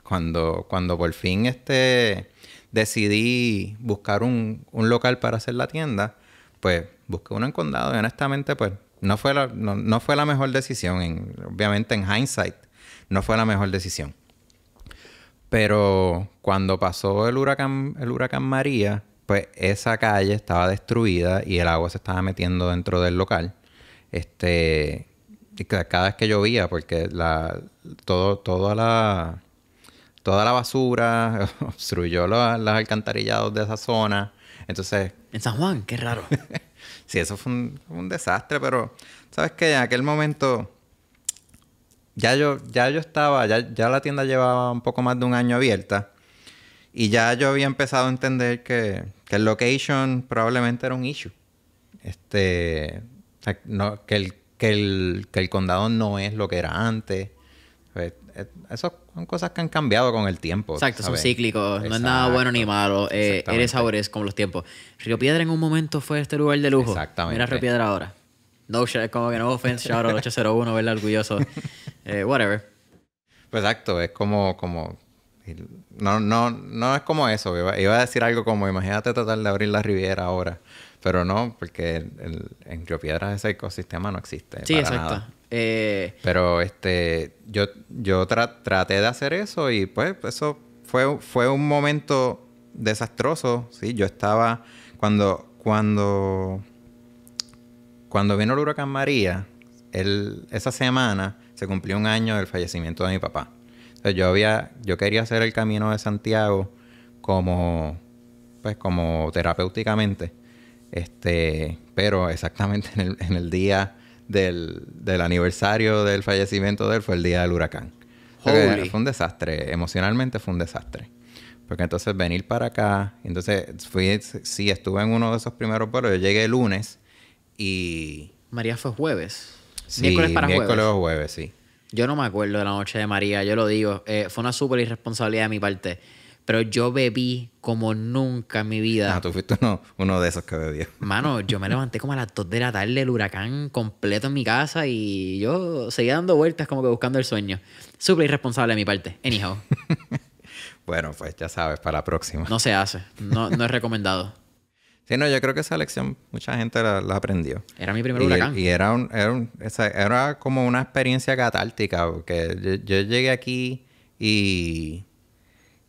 Cuando, cuando por fin este, decidí buscar un, un local para hacer la tienda, pues busqué uno en condado y honestamente pues no fue la, no fue la mejor decisión. En, obviamente en hindsight no fue la mejor decisión. Pero cuando pasó el huracán, el huracán María, pues esa calle estaba destruida y el agua se estaba metiendo dentro del local. Este, cada vez que llovía, porque la, todo, toda la toda la basura obstruyó los, alcantarillados de esa zona. Entonces. En San Juan, qué raro. sí, eso fue un, desastre, pero sabes que en aquel momento ya yo, ya yo estaba, ya, la tienda llevaba un poco más de un año abierta y ya yo había empezado a entender que, el location probablemente era un issue. Este, que, el, que, el, condado no es lo que era antes. Pues, eh, eso son cosas que han cambiado con el tiempo. Exacto, son cíclicos, no es nada bueno ni malo. Eh, eres ahora, es como los tiempos. Río Piedra en un momento fue este lugar de lujo. Exactamente. Mira Río Piedra ahora. No, es como que no offense, shout 801, ¿verdad? Orgulloso. Eh, whatever. Pues exacto, es como, como no, no, no es como eso. Iba, a decir algo como, imagínate tratar de abrir la Riviera ahora. Pero no, porque el, en Río Piedras ese ecosistema no existe. Sí, exacto. Eh, Pero este, yo, yo traté de hacer eso y pues eso fue, fue un momento desastroso. Sí, yo estaba cuando, cuando cuando vino el huracán María, esa semana se cumplió un año del fallecimiento de mi papá. yo había, yo quería hacer el camino de Santiago como, pues, como terapéuticamente. Este, pero exactamente en el, día del, aniversario del fallecimiento de él fue el día del huracán. Fue un desastre, emocionalmente fue un desastre. Porque entonces venir para acá, entonces fui, sí, estuve en uno de esos primeros vuelos, yo llegué el lunes y María fue jueves. miércoles para jueves. sí. Yo no me acuerdo de la noche de María, yo lo digo. Eh, fue una súper irresponsabilidad de mi parte. Pero yo bebí como nunca en mi vida. Ah, tú fuiste uno, de esos que bebía. Mano, yo me levanté como a las 2 de la tarde, el huracán completo en mi casa y yo seguía dando vueltas como que buscando el sueño. Súper irresponsable de mi parte. Anyhow. bueno, pues ya sabes, para la próxima. No se hace. no es recomendado. Sí, no, yo creo que esa lección mucha gente la, aprendió. Era mi primer huracán. Y era, un, era, como una experiencia catártica, porque yo, llegué aquí y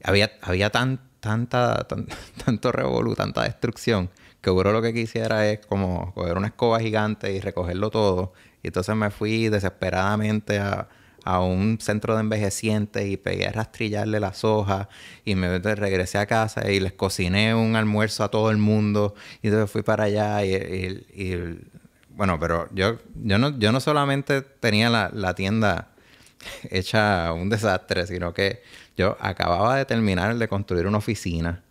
había, había tan, tanta, tanto revolu, tanta destrucción, que uno lo que quisiera es como coger una escoba gigante y recogerlo todo. Y entonces me fui desesperadamente a, a un centro de envejecientes y pegué a rastrillarle las hojas y me regresé a casa y les cociné un almuerzo a todo el mundo y entonces fui para allá y, bueno, pero yo, yo, no, yo no solamente tenía la, tienda hecha un desastre, sino que yo acababa de terminar de construir una oficina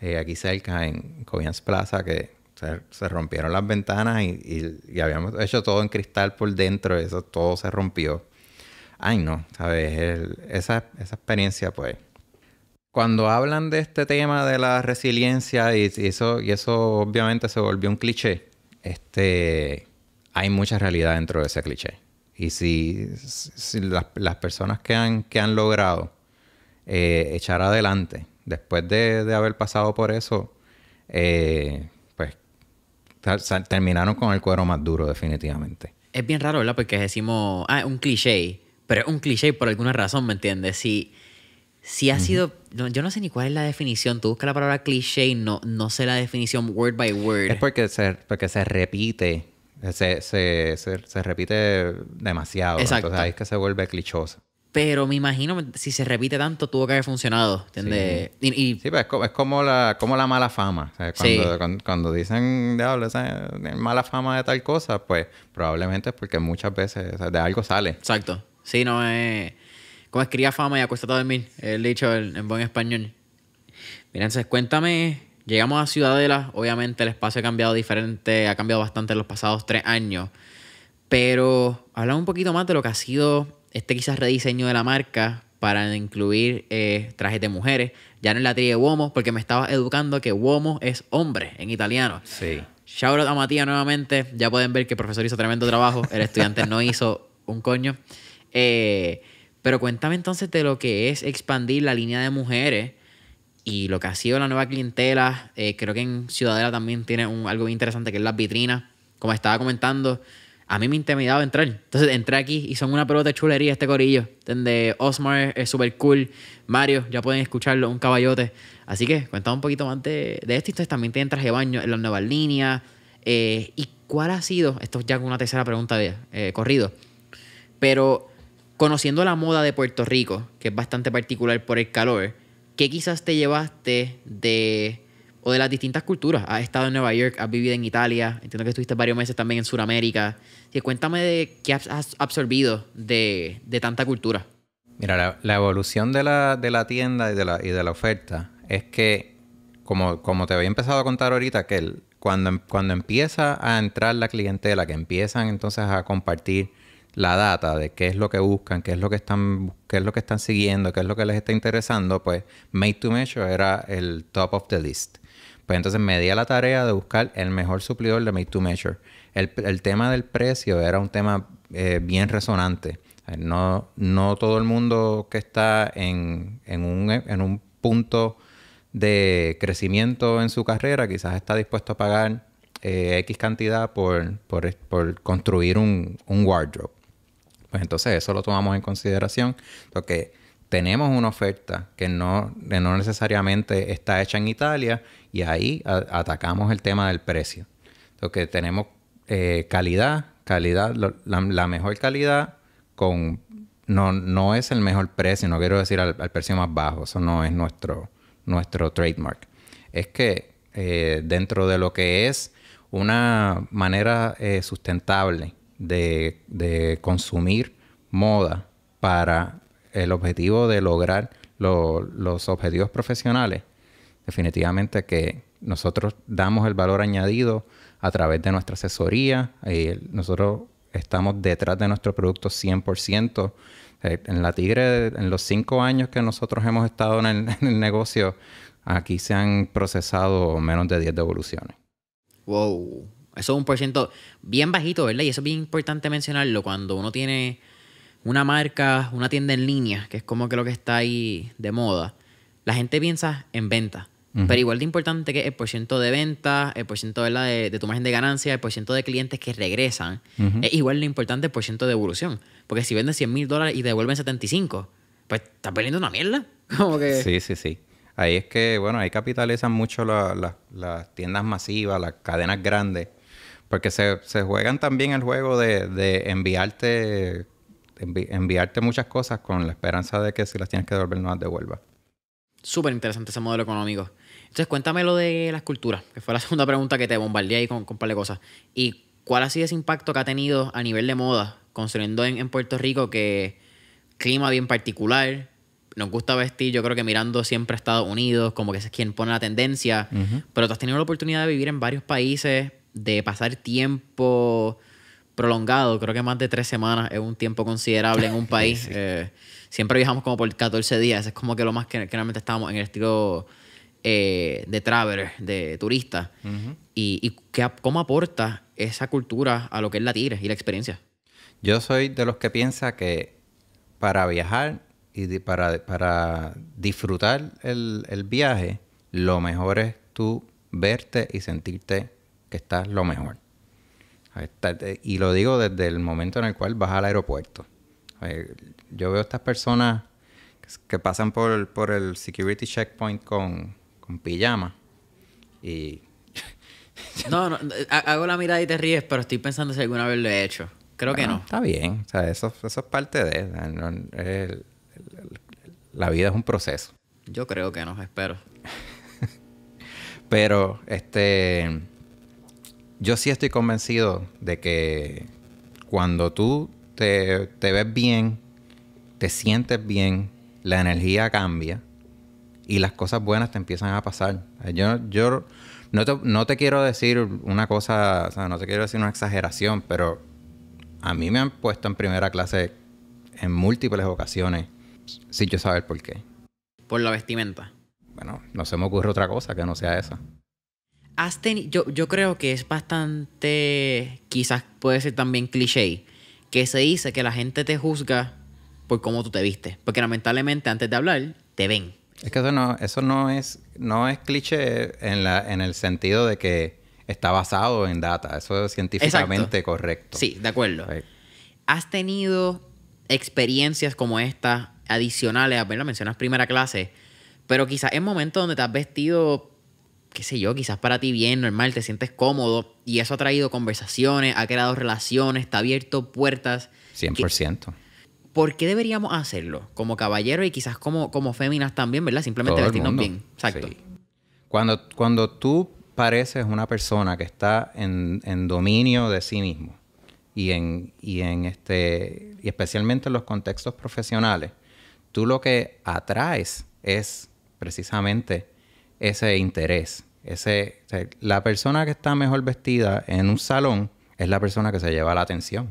eh, aquí cerca en Covians Plaza que se, rompieron las ventanas y, y, habíamos hecho todo en cristal por dentro y eso todo se rompió. Ay, no, ¿sabes? esa, experiencia, pues. Cuando hablan de este tema de la resiliencia y, eso, y eso obviamente se volvió un cliché, este, hay mucha realidad dentro de ese cliché. Y si, las, personas que han, que han logrado eh, echar adelante después de, haber pasado por eso, eh, pues terminaron con el cuero más duro definitivamente. Es bien raro, ¿verdad? Porque decimos, ah, un cliché pero es un cliché por alguna razón, ¿me entiendes? Si, si ha sido, yo no sé ni cuál es la definición, tú buscas la palabra cliché y no, no sé la definición word by word. Es porque se, porque se repite, se, se, se, repite demasiado, Exacto. entonces es que se vuelve clichoso. Pero me imagino, si se repite tanto, tuvo que haber funcionado. ¿Entiendes? Sí, y, sí pero pues, es, como, la, como la mala fama. cuando, sí. cuando, dicen, diablo, mala fama de tal cosa, pues probablemente es porque muchas veces de algo sale. Exacto. Sí, no es. cómo como escribía fama y acuesta a dormir, el dicho en, buen español. Miren, entonces cuéntame. Llegamos a Ciudadela, obviamente el espacio ha cambiado diferente, ha cambiado bastante en los pasados tres años. Pero habla un poquito más de lo que ha sido este quizás rediseño de la marca para incluir eh, trajes de mujeres. Ya no en la tri de Uomo, porque me estaba educando que Uomo es hombre en italiano. Sí. Shout out a Matías nuevamente. Ya pueden ver que el profesor hizo tremendo trabajo. El estudiante no hizo un coño. Eh, pero cuéntame entonces de lo que es expandir la línea de mujeres y lo que ha sido la nueva clientela. Eh, creo que en Ciudadela también tiene algo interesante que es las vitrinas. Como estaba comentando, a mí me intimidaba entrar. Entonces entré aquí y son una pelota de chulería este corillo. Donde Osmar es súper cool. Mario, ya pueden escucharlo, un caballote. Así que cuéntame un poquito más de, de esto. Entonces también te traje de baño en las nuevas líneas. Eh, ¿Y cuál ha sido? Esto es ya una tercera pregunta de corrido. Pero conociendo la moda de Puerto Rico, que es bastante particular por el calor, ¿qué quizás te llevaste de o de las distintas culturas? Has estado en Nueva York, has vivido en Italia, entiendo que estuviste varios meses también en Sudamérica. cuéntame de qué has absorbido de, tanta cultura. Mira, la, evolución de la, tienda y de la, oferta es que, como, como te había empezado a contar ahorita, que cuando, cuando empieza a entrar la clientela, que empiezan entonces a compartir la data de qué es lo que buscan, qué es lo que están, qué es lo que están siguiendo, qué es lo que les está interesando, pues Made to Measure era el top of the list. Pues entonces me di a la tarea de buscar el mejor suplidor de Made to Measure. El, tema del precio era un tema eh, bien resonante. No, no todo el mundo que está en, en, un, en un punto de crecimiento en su carrera quizás está dispuesto a pagar eh, X cantidad por, por, por construir un, un wardrobe pues entonces eso lo tomamos en consideración. Porque tenemos una oferta que no, no necesariamente está hecha en Italia y ahí atacamos el tema del precio. Entonces tenemos eh, calidad, calidad, la, mejor calidad con... No, es el mejor precio, no quiero decir al, precio más bajo, eso no es nuestro, nuestro trademark. Es que eh, dentro de lo que es una manera eh, sustentable de, consumir moda para el objetivo de lograr los objetivos profesionales, definitivamente que nosotros damos el valor añadido a través de nuestra asesoría. Eh, nosotros estamos detrás de nuestro producto 100%. Eh, en la Tigre, en los cinco años que nosotros hemos estado en el, en el negocio, aquí se han procesado menos de 10 devoluciones. Wow, eso es un por bien bajito, ¿verdad? Y eso es bien importante mencionarlo cuando uno tiene una marca, una tienda en línea, que es como que lo que está ahí de moda. La gente piensa en venta. Pero igual de importante que el porciento de venta, el porciento de, de, tu margen de ganancia, el porciento de clientes que regresan, es igual de importante el porciento de devolución. Porque si vendes 100 mil dólares y devuelven 75, pues estás perdiendo una mierda. Sí, sí, sí. Ahí es que, bueno, ahí capitalizan mucho las tiendas masivas, las cadenas grandes porque se, juegan también el juego de, enviarte, enviarte muchas cosas con la esperanza de que si las tienes que devolver no las devuelvas. Súper interesante ese modelo económico. Entonces, cuéntame lo de las culturas, que fue la segunda pregunta que te bombardeé ahí con, un par de cosas. ¿Y cuál ha sido ese impacto que ha tenido a nivel de moda, construyendo en, Puerto Rico que clima bien particular, nos gusta vestir, yo creo que mirando siempre a Estados Unidos, como que es quien pone la tendencia, pero tú has tenido la oportunidad de vivir en varios países, de pasar tiempo prolongado, creo que más de tres semanas es un tiempo considerable en un país. Eh, siempre viajamos como por 14 días, es como que lo más que, realmente estábamos en el estilo eh, de traveler, de turista. Y, cómo aporta esa cultura a lo que es la tigre y la experiencia. Yo soy de los que piensa que para viajar y para, para disfrutar el, el viaje, lo mejor es tú verte y sentirte que está lo mejor. Y lo digo desde el momento en el cual vas al aeropuerto. Eh, yo veo estas personas que pasan por, por el security checkpoint con, pijama y... no, no, hago la mirada y te ríes, pero estoy pensando si alguna vez lo he hecho. Creo que no. Está bien, o sea, eso, eso es parte de... la vida es un proceso. Yo creo que no, espero. pero, este yo sí estoy convencido de que cuando tú te, ves bien, te sientes bien, la energía cambia y las cosas buenas te empiezan a pasar. Yo, yo no, te, no te quiero decir una cosa, no te quiero decir una exageración, pero a mí me han puesto en primera clase en múltiples ocasiones sin yo saber por qué. Por la vestimenta. Bueno, no se me ocurre otra cosa que no sea esa has yo, yo creo que es bastante, quizás puede ser también cliché, que se dice que la gente te juzga por cómo tú te vistes. Porque lamentablemente antes de hablar, te ven. Es que eso no, eso no es, no es cliché en la, en el sentido de que está basado en data. Eso es científicamente correcto. Sí, de acuerdo. ¿Has tenido experiencias como estas adicionales? A ver, la mencionas primera clase, pero quizás en momentos donde te has vestido qué sé yo, quizás para ti bien, normal, te sientes cómodo y eso ha traído conversaciones, ha creado relaciones, te ha abierto puertas. 100%. ¿Por qué deberíamos hacerlo? Como caballero y quizás como, como féminas también, ¿verdad? Simplemente vestirnos bien. Exacto. Cuando, cuando tú pareces una persona que está en, dominio de sí mismo y en, y en este y especialmente en los contextos profesionales, tú lo que atraes es precisamente ese interés. Ese, la persona que está mejor vestida en un salón es la persona que se lleva la atención.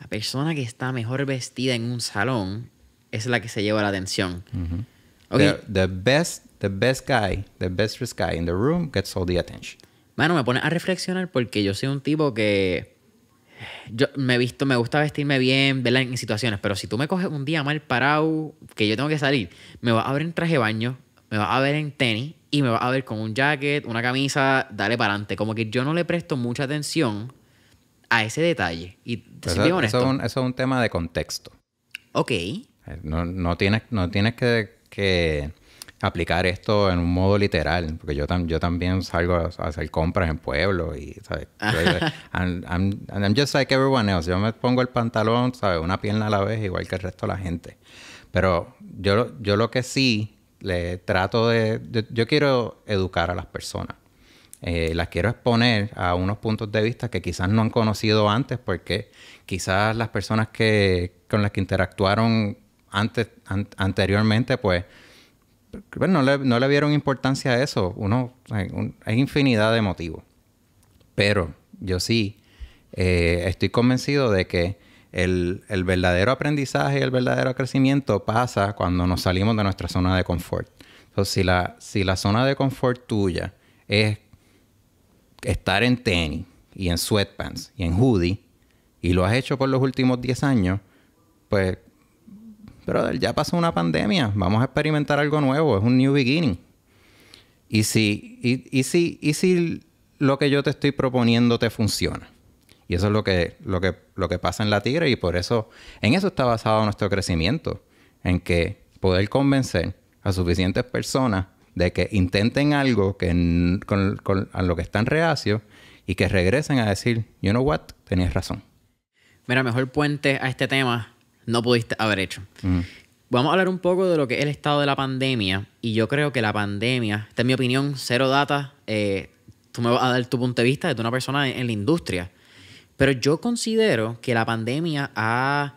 La persona que está mejor vestida en un salón es la que se lleva la atención. the, best, the best guy, the best guy in the room gets all the attention. bueno me pone a reflexionar porque yo soy un tipo que yo me visto, me gusta vestirme bien, ¿verdad? En situaciones, pero si tú me coges un día mal parado, que yo tengo que salir, me vas a ver en traje de baño, me vas a ver en tenis y me va a ver con un jacket, una camisa, dale para adelante. Como que yo no le presto mucha atención a ese detalle. Y eso, es, un, tema de contexto. Ok. Eh, no, tienes, no tienes que, aplicar esto en un modo literal, porque yo, yo también salgo a, hacer compras en pueblo y, ¿sabes? I'm, just like everyone else. Yo me pongo el pantalón, ¿sabes? Una pierna a la vez, igual que el resto de la gente. Pero yo, yo lo que sí le trato de, Yo quiero educar a las personas. Eh, las quiero exponer a unos puntos de vista que quizás no han conocido antes porque quizás las personas que, con las que interactuaron antes, anteriormente, pues bueno, pues, no, le, no, vieron importancia a eso. Uno, hay, infinidad de motivos. Pero yo sí eh, estoy convencido de que el, verdadero aprendizaje y el verdadero crecimiento pasa cuando nos salimos de nuestra zona de confort. Entonces, si la, si la zona de confort tuya es estar en tenis y en sweatpants y en hoodie, y lo has hecho por los últimos 10 años, pues, brother, ya pasó una pandemia, vamos a experimentar algo nuevo, es un new beginning. Y si, si, y si lo que yo te estoy proponiendo te funciona. Y eso es lo que, lo que, lo que pasa en la tigre y por eso, en eso está basado nuestro crecimiento, en que poder convencer a suficientes personas de que intenten algo que, con, a lo que están reacios y que regresen a decir, you know what, tenías razón. Mira, mejor puente a este tema no pudiste haber hecho. Vamos a hablar un poco de lo que es el estado de la pandemia. Y yo creo que la pandemia, esta es mi opinión, cero data. Eh, tú me vas a dar tu punto de vista de una persona en la industria. Pero yo considero que la pandemia ha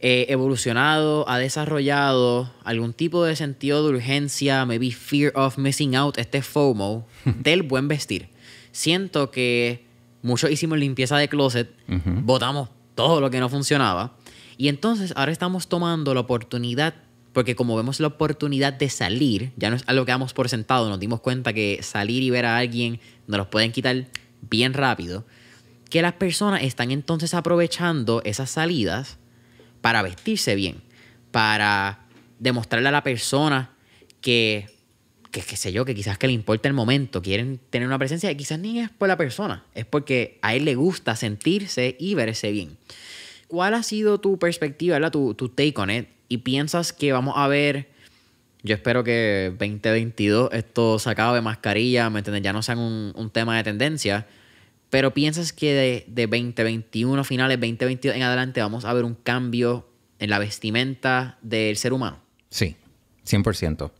eh, evolucionado, ha desarrollado algún tipo de sentido de urgencia, maybe fear of missing out, este FOMO, del buen vestir. Siento que muchos hicimos limpieza de closet, votamos todo lo que no funcionaba. Y entonces ahora estamos tomando la oportunidad, porque como vemos la oportunidad de salir, ya no es algo que damos por sentado, nos dimos cuenta que salir y ver a alguien nos los pueden quitar bien rápido que las personas están entonces aprovechando esas salidas para vestirse bien, para demostrarle a la persona que, que qué sé yo, que quizás que le importa el momento, quieren tener una presencia, y quizás ni es por la persona, es porque a él le gusta sentirse y verse bien. ¿Cuál ha sido tu perspectiva, Tu, take on it? ¿Y piensas que vamos a ver yo espero que 2022 esto se acabe mascarilla, ¿me Ya no sean un, un tema de tendencia, pero piensas que de, 2021, finales 2022 en adelante, vamos a ver un cambio en la vestimenta del ser humano. Sí, 100%.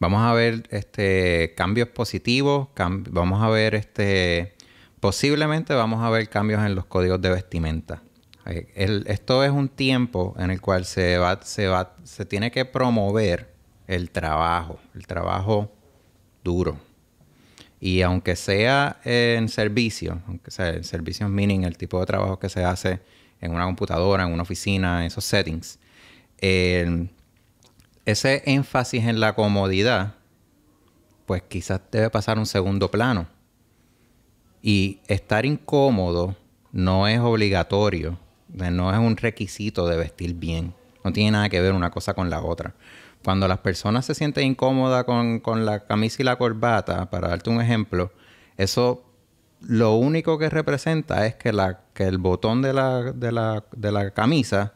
Vamos a ver este, cambios positivos, vamos a ver este, posiblemente vamos a ver cambios en los códigos de vestimenta. Eh, esto es un tiempo en el cual se va, se va, se tiene que promover el trabajo, el trabajo duro, y aunque sea en servicio, aunque sea en servicios meaning, el tipo de trabajo que se hace en una computadora, en una oficina, en esos settings, ese énfasis en la comodidad, pues quizás debe pasar un segundo plano. Y estar incómodo no es obligatorio, no es un requisito de vestir bien. No tiene nada que ver una cosa con la otra. Cuando las personas se sienten incómodas con, la camisa y la corbata, para darte un ejemplo, eso lo único que representa es que, la, que el botón de la, de la, camisa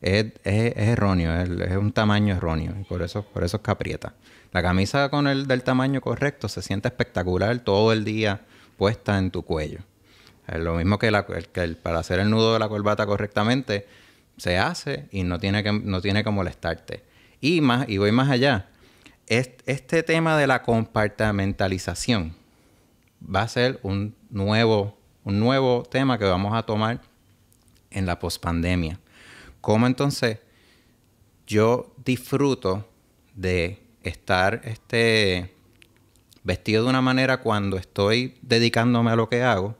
es, erróneo, es, un tamaño erróneo, y por eso, por eso es que aprieta. La camisa con el del tamaño correcto se siente espectacular todo el día puesta en tu cuello. Es lo mismo que, para hacer el nudo de la corbata correctamente, se hace y no tiene que, no tiene molestarte. Y, más, y voy más allá. Este, tema de la compartamentalización va a ser un nuevo, un nuevo tema que vamos a tomar en la pospandemia. ¿Cómo entonces yo disfruto de estar este, vestido de una manera cuando estoy dedicándome a lo que hago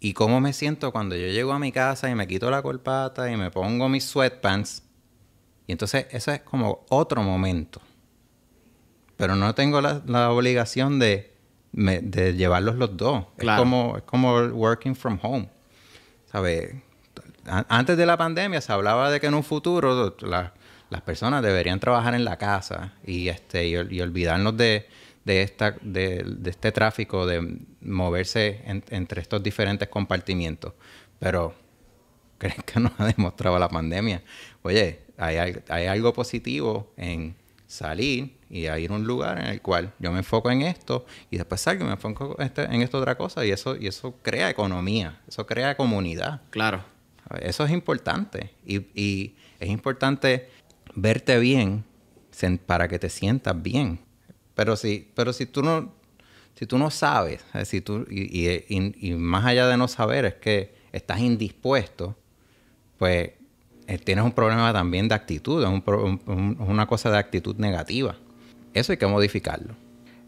y cómo me siento cuando yo llego a mi casa y me quito la colpata y me pongo mis sweatpants. Y entonces eso es como otro momento. Pero no tengo la, obligación de, llevarlos los dos. Es, como, working from home. Sabe. Antes de la pandemia se hablaba de que en un futuro las personas deberían trabajar en la casa y, este, y olvidarnos de, de, esta, de, este tráfico, de moverse entre estos diferentes compartimientos. Pero, ¿creen que nos ha demostrado la pandemia? Oye, hay, algo positivo en salir y ir a un lugar en el cual yo me enfoco en esto y después salgo y me enfoco este, en esta otra cosa y eso, y eso crea economía, eso crea comunidad. Claro. Eso es importante y, y es importante verte bien para que te sientas bien. Pero si, pero si tú no, si tú no sabes, si tú, y, más allá de no saber, es que estás indispuesto, pues eh, tienes un problema también de actitud, es una cosa de actitud negativa. Eso hay que modificarlo.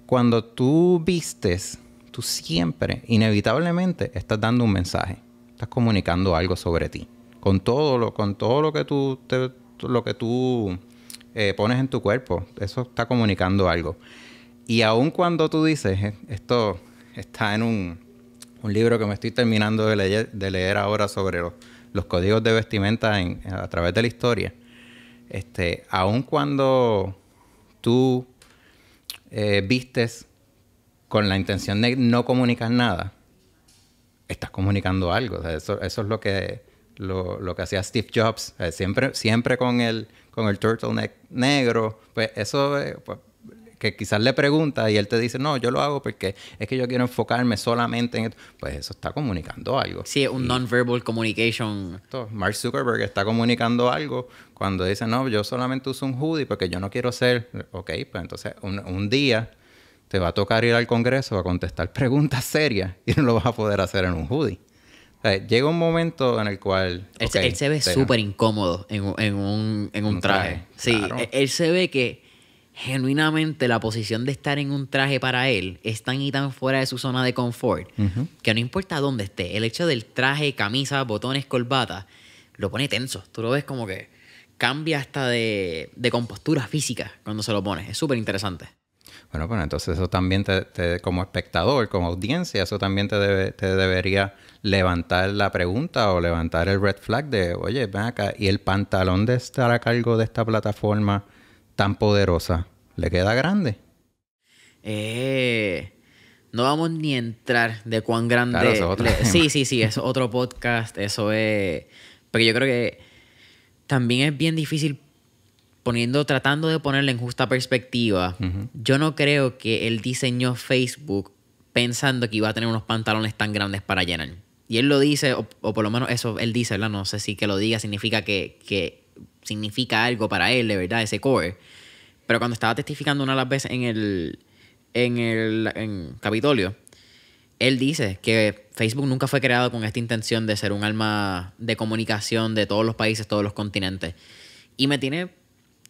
Cuando tú vistes, tú siempre, inevitablemente, estás dando un mensaje, estás comunicando algo sobre ti. Con todo lo, con todo lo que tú, lo que tú eh, pones en tu cuerpo, eso está comunicando algo. Y aun cuando tú dices, eh, esto está en un, libro que me estoy terminando de leer, de leer ahora sobre los, códigos de vestimenta a través de la historia, este, aun cuando tú eh, vistes con la intención de no comunicar nada, estás comunicando algo. eso, es lo que, lo, que hacía Steve Jobs. siempre siempre con, el, con el turtleneck negro. Pues eso eh, pues que quizás le pregunta y él te dice, no, yo lo hago porque es que yo quiero enfocarme solamente en esto, pues eso está comunicando algo. Sí, un non-verbal communication. Mark Zuckerberg está comunicando algo cuando dice, no, yo solamente uso un hoodie porque yo no quiero ser, ok, pues entonces un, día te va a tocar ir al Congreso a contestar preguntas serias y no lo vas a poder hacer en un hoodie. llega un momento en el cual... Él, se ve súper incómodo en, un, traje. Sí, e, él se ve que genuinamente la posición de estar en un traje para él es tan y tan fuera de su zona de confort que no importa dónde esté, el hecho del traje, camisa, botones, corbata, lo pone tenso. Tú lo ves como que cambia hasta de, compostura física cuando se lo pone. Es súper interesante. Bueno, bueno, pues entonces eso también como espectador, como audiencia, eso también te, te debería levantar la pregunta o levantar el red flag de, oye, ven acá, ¿y el pantalón de estar a cargo de esta plataforma tan poderosa le queda grande. Eh, no vamos ni a entrar de cuán grande. Sí, sí, sí, es otro podcast. Eso es. Porque yo creo que también es bien difícil poniendo, tratando de ponerle en justa perspectiva. Yo no creo que él diseñó Facebook pensando que iba a tener unos pantalones tan grandes para llenar. Y él lo dice, o, por lo menos eso él dice, ¿verdad? No sé si que lo diga significa que, que significa algo para él, de verdad, ese core. Pero cuando estaba testificando una de las veces en el, en el Capitolio, él dice que Facebook nunca fue creado con esta intención de ser un alma de comunicación de todos los países, todos los continentes. Y me tiene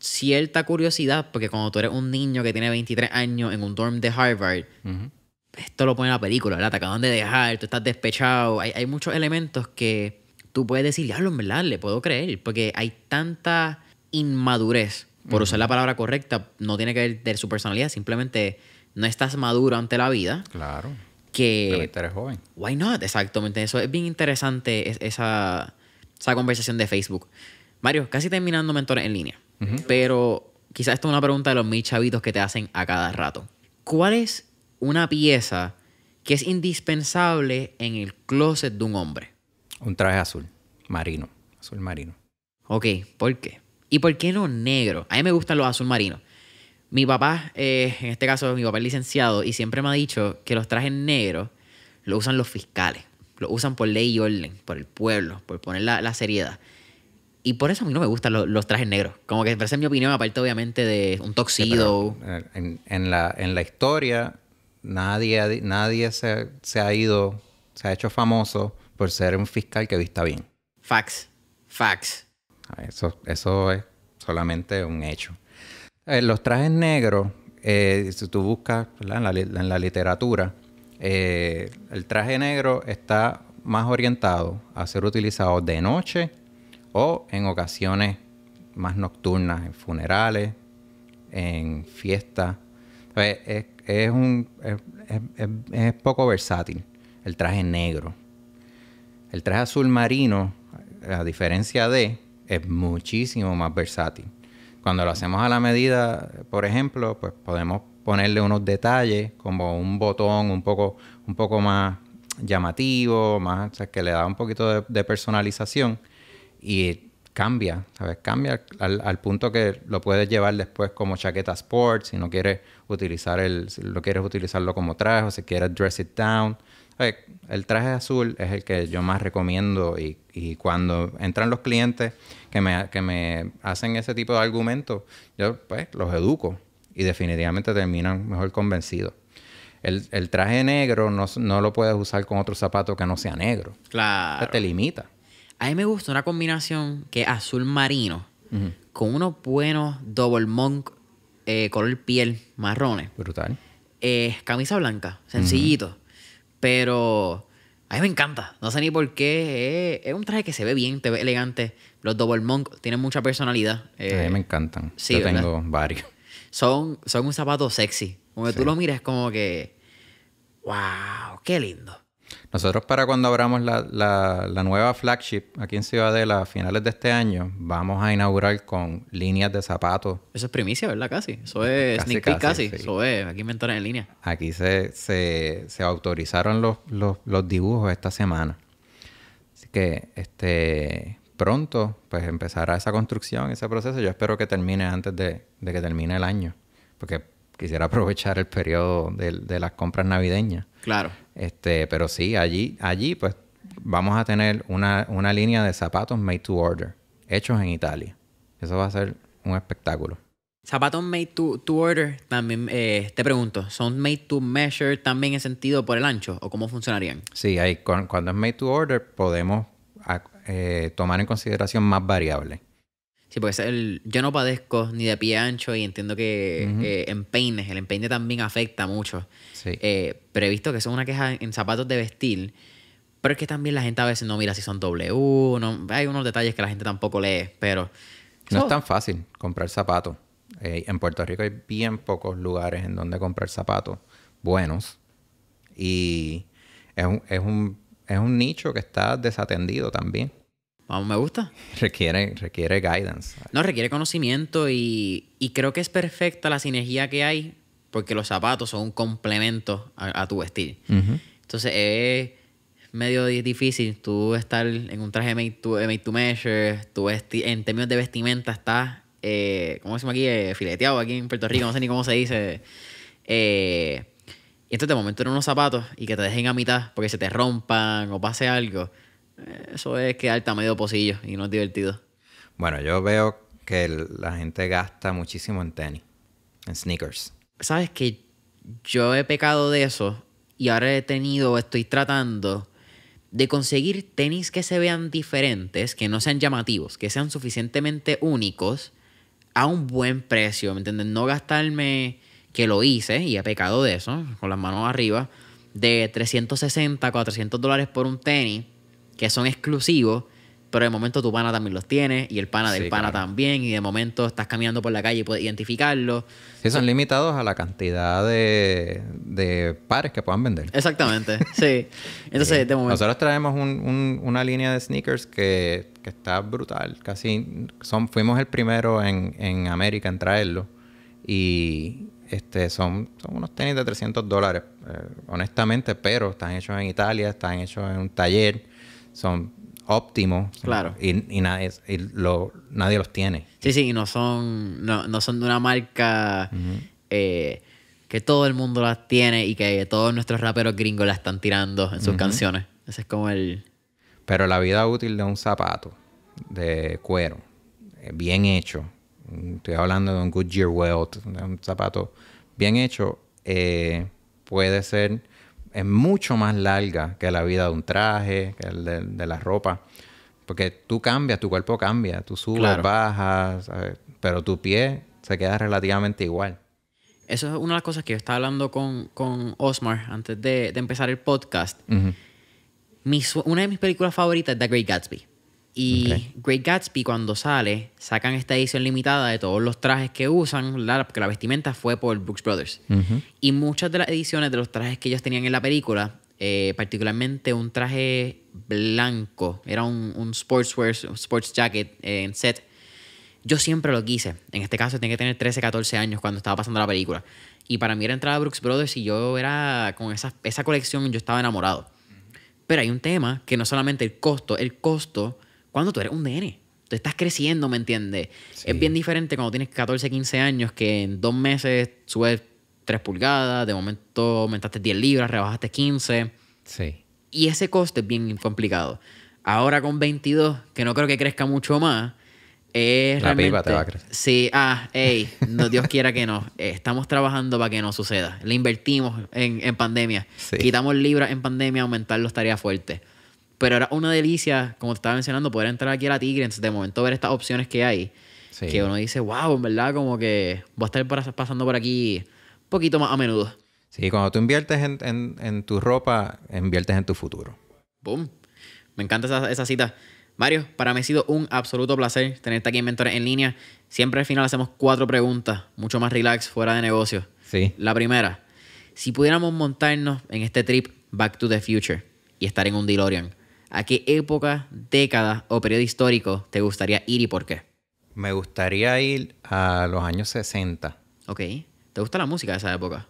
cierta curiosidad, porque cuando tú eres un niño que tiene 23 años en un dorm de Harvard, esto lo pone en la película, ¿verdad? Te acaban de dejar, tú estás despechado. Hay, hay muchos elementos que tú puedes decir, lo en verdad, le puedo creer, porque hay tanta inmadurez, por usar la palabra correcta, no tiene que ver de su personalidad, simplemente no estás maduro ante la vida. Claro. Que... eres joven. Why not? Exactamente. Eso es bien interesante, esa, conversación de Facebook. Mario, casi terminando mentores en línea, pero quizás esto es una pregunta de los mil chavitos que te hacen a cada rato. ¿Cuál es una pieza que es indispensable en el closet de un hombre? Un traje azul, marino, azul marino. Ok, ¿por qué? ¿Y por qué no negro? A mí me gustan los azul marino Mi papá, eh, en este caso, mi papá es licenciado y siempre me ha dicho que los trajes negros los usan los fiscales. los usan por ley y orden, por el pueblo, por poner la, seriedad. Y por eso a mí no me gustan los, trajes negros. Como que esa mi opinión, aparte obviamente de un toxido. Eh, en, la, en la historia, nadie, nadie se, se ha ido, se ha hecho famoso por ser un fiscal que vista bien. Fax. Fax. Ah, eso, eso es solamente un hecho. Eh, los trajes negros, eh, si tú buscas en la, literatura, eh, el traje negro está más orientado a ser utilizado de noche o en ocasiones más nocturnas, en funerales, en fiestas. Pues, es, es, poco versátil el traje negro. El traje azul marino, a diferencia de, es muchísimo más versátil. Cuando lo hacemos a la medida, por ejemplo, pues podemos ponerle unos detalles como un botón un poco, un poco más llamativo, más, que le da un poquito de, personalización y cambia, ¿sabes? Cambia al, al, punto que lo puedes llevar después como chaqueta sport, si no quieres utilizar el, lo quieres utilizarlo como traje, o si quieres dress it down. El traje azul es el que yo más recomiendo y, cuando entran los clientes que me, que me hacen ese tipo de argumentos, yo pues los educo y definitivamente terminan mejor convencidos. El, traje negro no, lo puedes usar con otro zapato que no sea negro. Claro. te limita. A mí me gusta una combinación que es azul marino con unos buenos double monk eh, color piel marrones. Brutal. Eh, camisa blanca, sencillito. Pero a mí me encanta. No sé ni por qué. Es, un traje que se ve bien, te ve elegante. Los Double Monk tienen mucha personalidad. a mí eh, me encantan. Yo tengo varios. Son, son un zapato sexy. Como tú lo miras como que... ¡Wow! ¡Qué lindo! Nosotros para cuando abramos la, nueva flagship aquí en Ciudadela a finales de este año, vamos a inaugurar con líneas de zapatos. Eso es primicia, ¿verdad? Casi. Eso es casi, sneak peek casi. Eso es, aquí inventaron en línea. Aquí se, se, se autorizaron los, dibujos esta semana. Así que este pronto pues empezará esa construcción, ese proceso. Yo espero que termine antes de, que termine el año. Porque quisiera aprovechar el periodo de, de las compras navideñas. Claro este, pero sí, allí, allí pues vamos a tener una, línea de zapatos made to order, hechos en Italia. Eso va a ser un espectáculo. Zapatos made to, order, también eh, te pregunto, ¿son made to measure también en sentido por el ancho o cómo funcionarían? Sí, ahí, cuando es made to order podemos ah, eh, tomar en consideración más variables. Sí, porque yo no padezco ni de pie ancho y entiendo que eh, empeines, el empeine también afecta mucho. Sí. Eh, pero he visto que eso es una queja en zapatos de vestir. Pero es que también la gente a veces no mira si son W, no, hay unos detalles que la gente tampoco lee, pero... No es tan fácil comprar zapatos. Eh, en Puerto Rico hay bien pocos lugares en donde comprar zapatos buenos. Y es es un, es un nicho que está desatendido también me gusta. Requiere, requiere guidance. No, requiere conocimiento y, y creo que es perfecta la sinergia que hay porque los zapatos son un complemento a, tu vestir. Entonces es medio difícil tú estar en un traje made to, eh, made to measure, en términos de vestimenta estás, eh, ¿cómo decimos aquí? Eh, fileteado aquí en Puerto Rico, no sé ni cómo se dice. Eh, y entonces de momento en unos zapatos y que te dejen a mitad porque se te rompan o pase algo eh, eso es que alta medio pocillo y no es divertido. Bueno, yo veo que la gente gasta muchísimo en tenis, en sneakers. Sabes que yo he pecado de eso y ahora he tenido, estoy tratando de conseguir tenis que se vean diferentes, que no sean llamativos, que sean suficientemente únicos a un buen precio, ¿me entiendes? No gastarme, que lo hice y he pecado de eso, con las manos arriba, de 360, 400 dólares por un tenis que son exclusivos, pero de momento tu pana también los tiene y el pana del pana también, y de momento estás caminando por la calle y puedes identificarlos. Sí, son limitados a la cantidad de, de pares que puedan vender. Exactamente, sí. Entonces, de momento. Nosotros traemos una línea de sneakers que, que, está brutal. Casi son, fuimos el primero en, América en traerlo. Y, este, son, son unos tenis de 300 dólares, eh, honestamente, pero están hechos en Italia, están hechos en un taller, son óptimos y, nadie, los tiene. Sí, sí, y no son, no, son de una marca eh, que todo el mundo las tiene y que todos nuestros raperos gringos las están tirando en sus canciones. Ese es como el... Pero la vida útil de un zapato de cuero, eh, bien hecho, estoy hablando de un Goodyear Welt, un zapato bien hecho, eh, puede ser es mucho más larga que la vida de un traje, que de, la ropa. Porque tú cambias, tu cuerpo cambia, tú subes, bajas, pero tu pie se queda relativamente igual. Eso es una de las cosas que yo estaba hablando con, Osmar antes de, empezar el podcast. Mi, una de mis películas favoritas es The Great Gatsby. Y Great Gatsby, cuando sale, sacan esta edición limitada de todos los trajes que usan, porque la vestimenta fue por Brooks Brothers. Y muchas de las ediciones de los trajes que ellos tenían en la película, eh, particularmente un traje blanco, era un, un sports jacket eh, en set. Yo siempre lo quise. En este caso, tenía que tener 13, 14 años cuando estaba pasando la película. Y para mí era entrada a Brooks Brothers y yo era con esa, esa colección, yo estaba enamorado. Pero hay un tema que no solamente el costo, el costo cuando tú eres un DN? Tú estás creciendo, ¿me entiendes? Es bien diferente cuando tienes 14, 15 años que en dos meses subes 3 pulgadas, de momento aumentaste 10 libras, rebajaste 15. Sí. Y ese coste es bien complicado. Ahora con 22, que no creo que crezca mucho más, es La te va a crecer. Sí, ah, hey, no, Dios quiera que no. Eh, estamos trabajando para que no suceda. Le invertimos en, pandemia. Quitamos libras en pandemia, aumentar los tareas fuertes. Pero era una delicia, como te estaba mencionando, poder entrar aquí a la Tigres, de momento ver estas opciones que hay. Que uno dice, wow, en verdad, como que voy a estar pasando por aquí un poquito más a menudo. Sí, cuando tú inviertes en, en, tu ropa, inviertes en tu futuro. Boom. Me encanta esa, esa cita. Mario, para mí ha sido un absoluto placer tenerte aquí en Mentores en Línea. Siempre al final hacemos cuatro preguntas, mucho más relax, fuera de negocio. Sí. La primera, si pudiéramos montarnos en este trip Back to the Future y estar en un DeLorean, ¿A qué época, década o periodo histórico te gustaría ir y por qué? Me gustaría ir a los años 60. Ok. ¿Te gusta la música de esa época?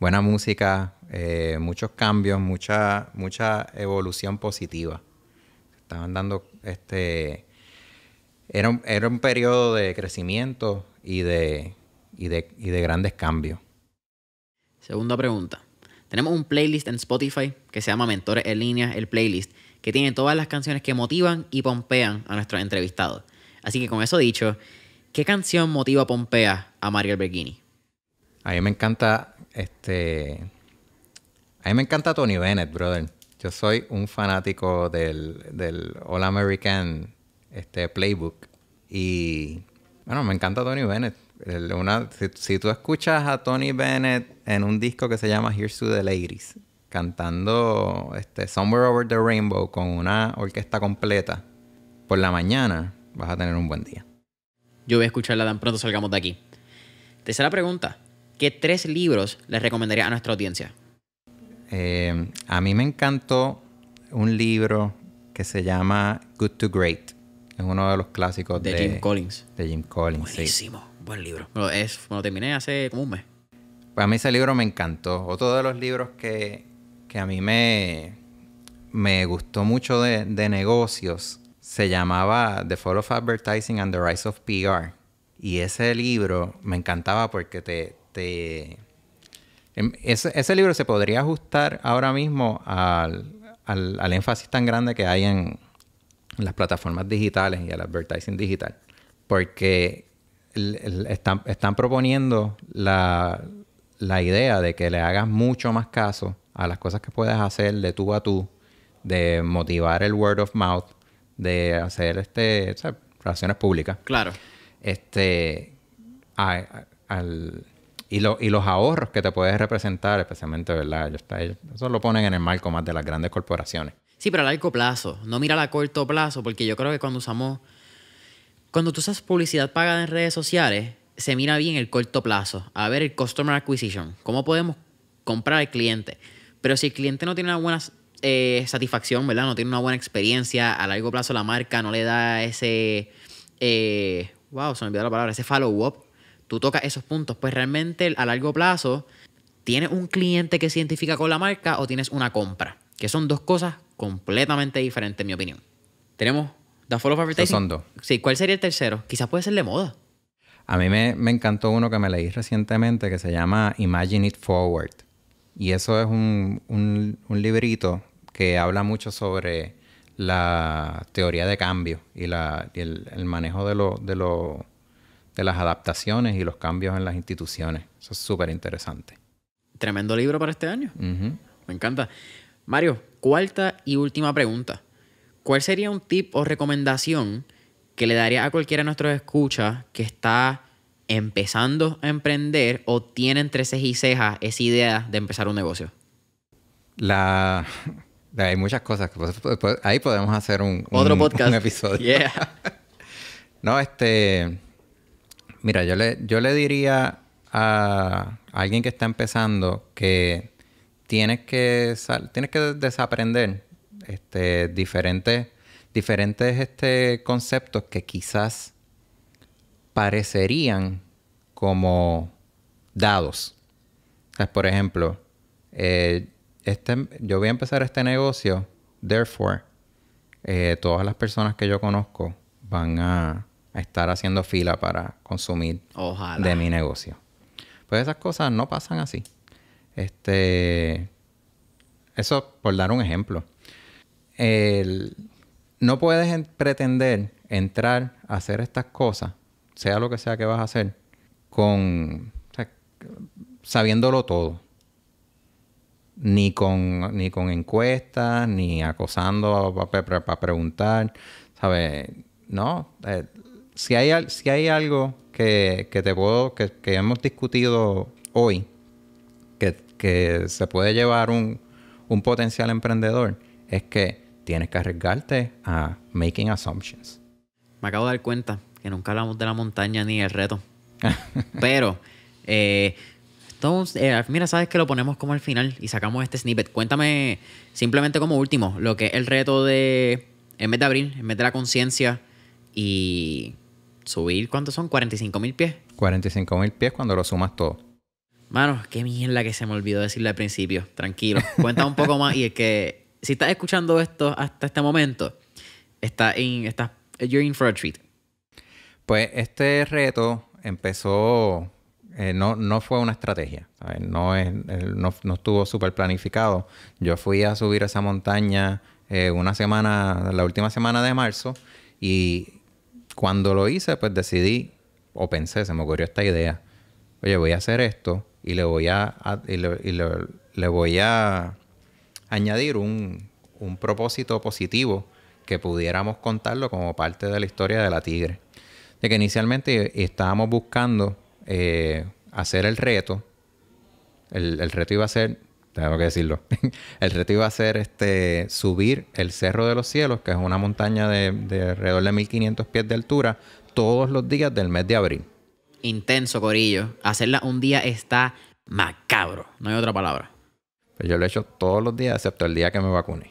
Buena música, eh, muchos cambios, mucha, mucha evolución positiva. Estaban dando este. Era un, periodo de crecimiento y de, y de, y de grandes cambios. Segunda pregunta. Tenemos un playlist en Spotify que se llama Mentores en línea, el playlist que tiene todas las canciones que motivan y pompean a nuestros entrevistados. Así que con eso dicho, ¿qué canción motiva pompea a Mario Bergini? A mí me encanta este a mí me encanta Tony Bennett, brother. Yo soy un fanático del, All American este, Playbook. Y bueno, me encanta Tony Bennett. si, si, tú escuchas a Tony Bennett en un disco que se llama Here's to the Ladies, cantando este, Somewhere Over the Rainbow con una orquesta completa por la mañana, vas a tener un buen día. Yo voy a escucharla tan pronto salgamos de aquí. Tercera pregunta. ¿Qué tres libros les recomendaría a nuestra audiencia? Eh, a mí me encantó un libro que se llama Good to Great. Es uno de los clásicos de, Jim Collins. De Jim Collins. Buenísimo, buen libro. Bueno, es, terminé hace como un mes. Pues a mí ese libro me encantó. Otro de los libros que, que a mí me, me gustó mucho de, negocios se llamaba The Fall of Advertising and the Rise of PR. Y ese libro me encantaba porque te... te... Em, ese, libro se podría ajustar ahora mismo al, énfasis tan grande que hay en las plataformas digitales y el advertising digital. Porque están, proponiendo la, la idea de que le hagas mucho más caso a las cosas que puedes hacer de tú a tú, de motivar el word of mouth, de hacer este, relaciones públicas. Claro. Este, y, los ahorros que te puedes representar, especialmente, ¿verdad? eso lo ponen en el marco más de las grandes corporaciones. Sí, pero a largo plazo, no mira a corto plazo, porque yo creo que cuando usamos, cuando tú usas publicidad pagada en redes sociales, se mira bien el corto plazo, a ver el customer acquisition, cómo podemos comprar al cliente. Pero si el cliente no tiene una buena eh, satisfacción, ¿verdad? No tiene una buena experiencia, a largo plazo la marca no le da ese, eh, wow, se me olvidó la palabra, ese follow-up, tú tocas esos puntos, pues realmente a largo plazo tienes un cliente que se identifica con la marca o tienes una compra, que son dos cosas completamente diferentes en mi opinión. Tenemos The ¿Da of Advertising. Son dos. Sí, ¿cuál sería el tercero? Quizás puede ser de moda. A mí me encantó uno que me leí recientemente que se llama Imagine It Forward y eso es un, librito que habla mucho sobre la teoría de cambio y, el, manejo de, de, las adaptaciones y los cambios en las instituciones. Eso es súper interesante. Tremendo libro para este año. Me encanta. Mario, cuarta y última pregunta. ¿Cuál sería un tip o recomendación que le daría a cualquiera de nuestros escuchas que está empezando a emprender o tiene entre cejas y cejas esa idea de empezar un negocio? La, hay muchas cosas. Que, ahí podemos hacer un, episodio. no, este. Mira, yo le, yo le diría a alguien que está empezando que tienes que, tienes que desaprender este, diferentes, diferentes este, conceptos que quizás parecerían como dados. Entonces, por ejemplo, eh, este, yo voy a empezar este negocio, therefore, eh, todas las personas que yo conozco van a, estar haciendo fila para consumir de mi negocio. Pues esas cosas no pasan así. Este, eso por dar un ejemplo. no puedes pretender entrar a hacer estas cosas sea lo que sea que vas a hacer, con sabiéndolo todo. Ni con, ni con encuestas, ni acosando para preguntar. ¿Sabes? No. Eh, si, hay, si hay algo que, que te puedo, que, que, hemos discutido hoy, que, que se puede llevar un, un potencial emprendedor, es que tienes que arriesgarte a making assumptions. Me acabo de dar cuenta que nunca hablamos de la montaña ni el reto. Pero, eh, eh, mira, sabes que lo ponemos como al final y sacamos este snippet. Cuéntame simplemente como último lo que es el reto de, en vez de abril, en vez de la conciencia y subir, ¿cuántos son? 45 mil pies. 45 mil pies cuando lo sumas todo. Mano, qué mierda que se me olvidó decirle al principio. Tranquilo. cuéntame un poco más. Y es que si estás escuchando esto hasta este momento, está en estás, you're in for a treat. Pues este reto empezó, eh, no, no, fue una estrategia, eh, No, no, estuvo súper planificado. Yo fui a subir esa montaña eh, una semana, la última semana de marzo, y cuando lo hice, pues decidí, o pensé, se me ocurrió esta idea, oye, voy a hacer esto y le voy a, voy a añadir un propósito positivo que pudiéramos contarlo como parte de la historia de la tigre de que inicialmente estábamos buscando eh, hacer el reto. El, reto iba a ser, tengo que decirlo, el reto iba a ser este, subir el Cerro de los Cielos, que es una montaña de, alrededor de 1500 pies de altura, todos los días del mes de abril. Intenso, Corillo. Hacerla un día está macabro, no hay otra palabra. Pues yo lo he hecho todos los días, excepto el día que me vacuné.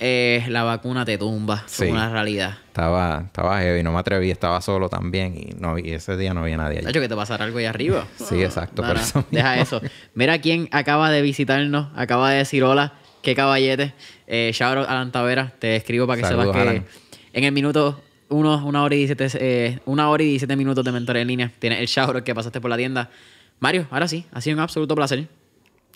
Eh, la vacuna te tumba. fue una realidad. Estaba, estaba heavy, no me atreví, estaba solo también y, no, ese día no había nadie. De hecho, que te pasará algo ahí arriba. sí, exacto. deja eso. Mira quién acaba de visitarnos, acaba de decir hola, qué caballete. Eh, a la Tavera, te escribo para que sepas que en el minuto uno, una, hora y 17, eh, una hora y 17 minutos de mentor en línea. Tienes el shower que pasaste por la tienda. Mario, ahora sí, ha sido un absoluto placer.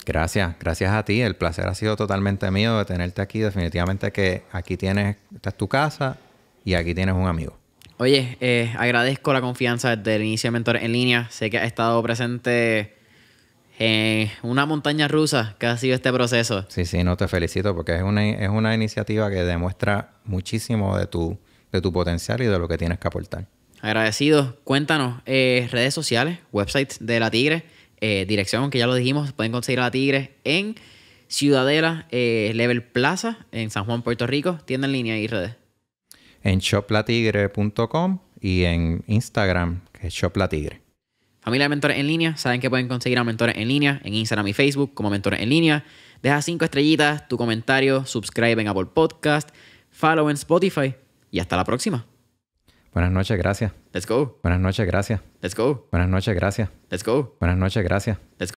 Gracias, gracias a ti. El placer ha sido totalmente mío de tenerte aquí. Definitivamente que aquí tienes, esta es tu casa y aquí tienes un amigo. Oye, eh, agradezco la confianza desde el inicio de Mentores en Línea. Sé que has estado presente en una montaña rusa que ha sido este proceso. Sí, sí, no te felicito porque es una, es una iniciativa que demuestra muchísimo de tu, de tu potencial y de lo que tienes que aportar. Agradecido. Cuéntanos, eh, redes sociales, websites de La Tigre eh, dirección, que ya lo dijimos, pueden conseguir a la Tigre en Ciudadela, eh, Level Plaza, en San Juan, Puerto Rico. Tienda en línea y redes. En shoplatigre.com y en Instagram, que es shoplatigre. Familia de Mentores en Línea, saben que pueden conseguir a Mentores en Línea en Instagram y Facebook como Mentores en Línea. Deja cinco estrellitas, tu comentario, subscribe a Apple Podcast, follow en Spotify y hasta la próxima. Buenas noches, gracias. Let's go. Buenas noches, gracias. Let's go. Buenas noches, gracias. Let's go. Buenas noches, gracias. Let's go.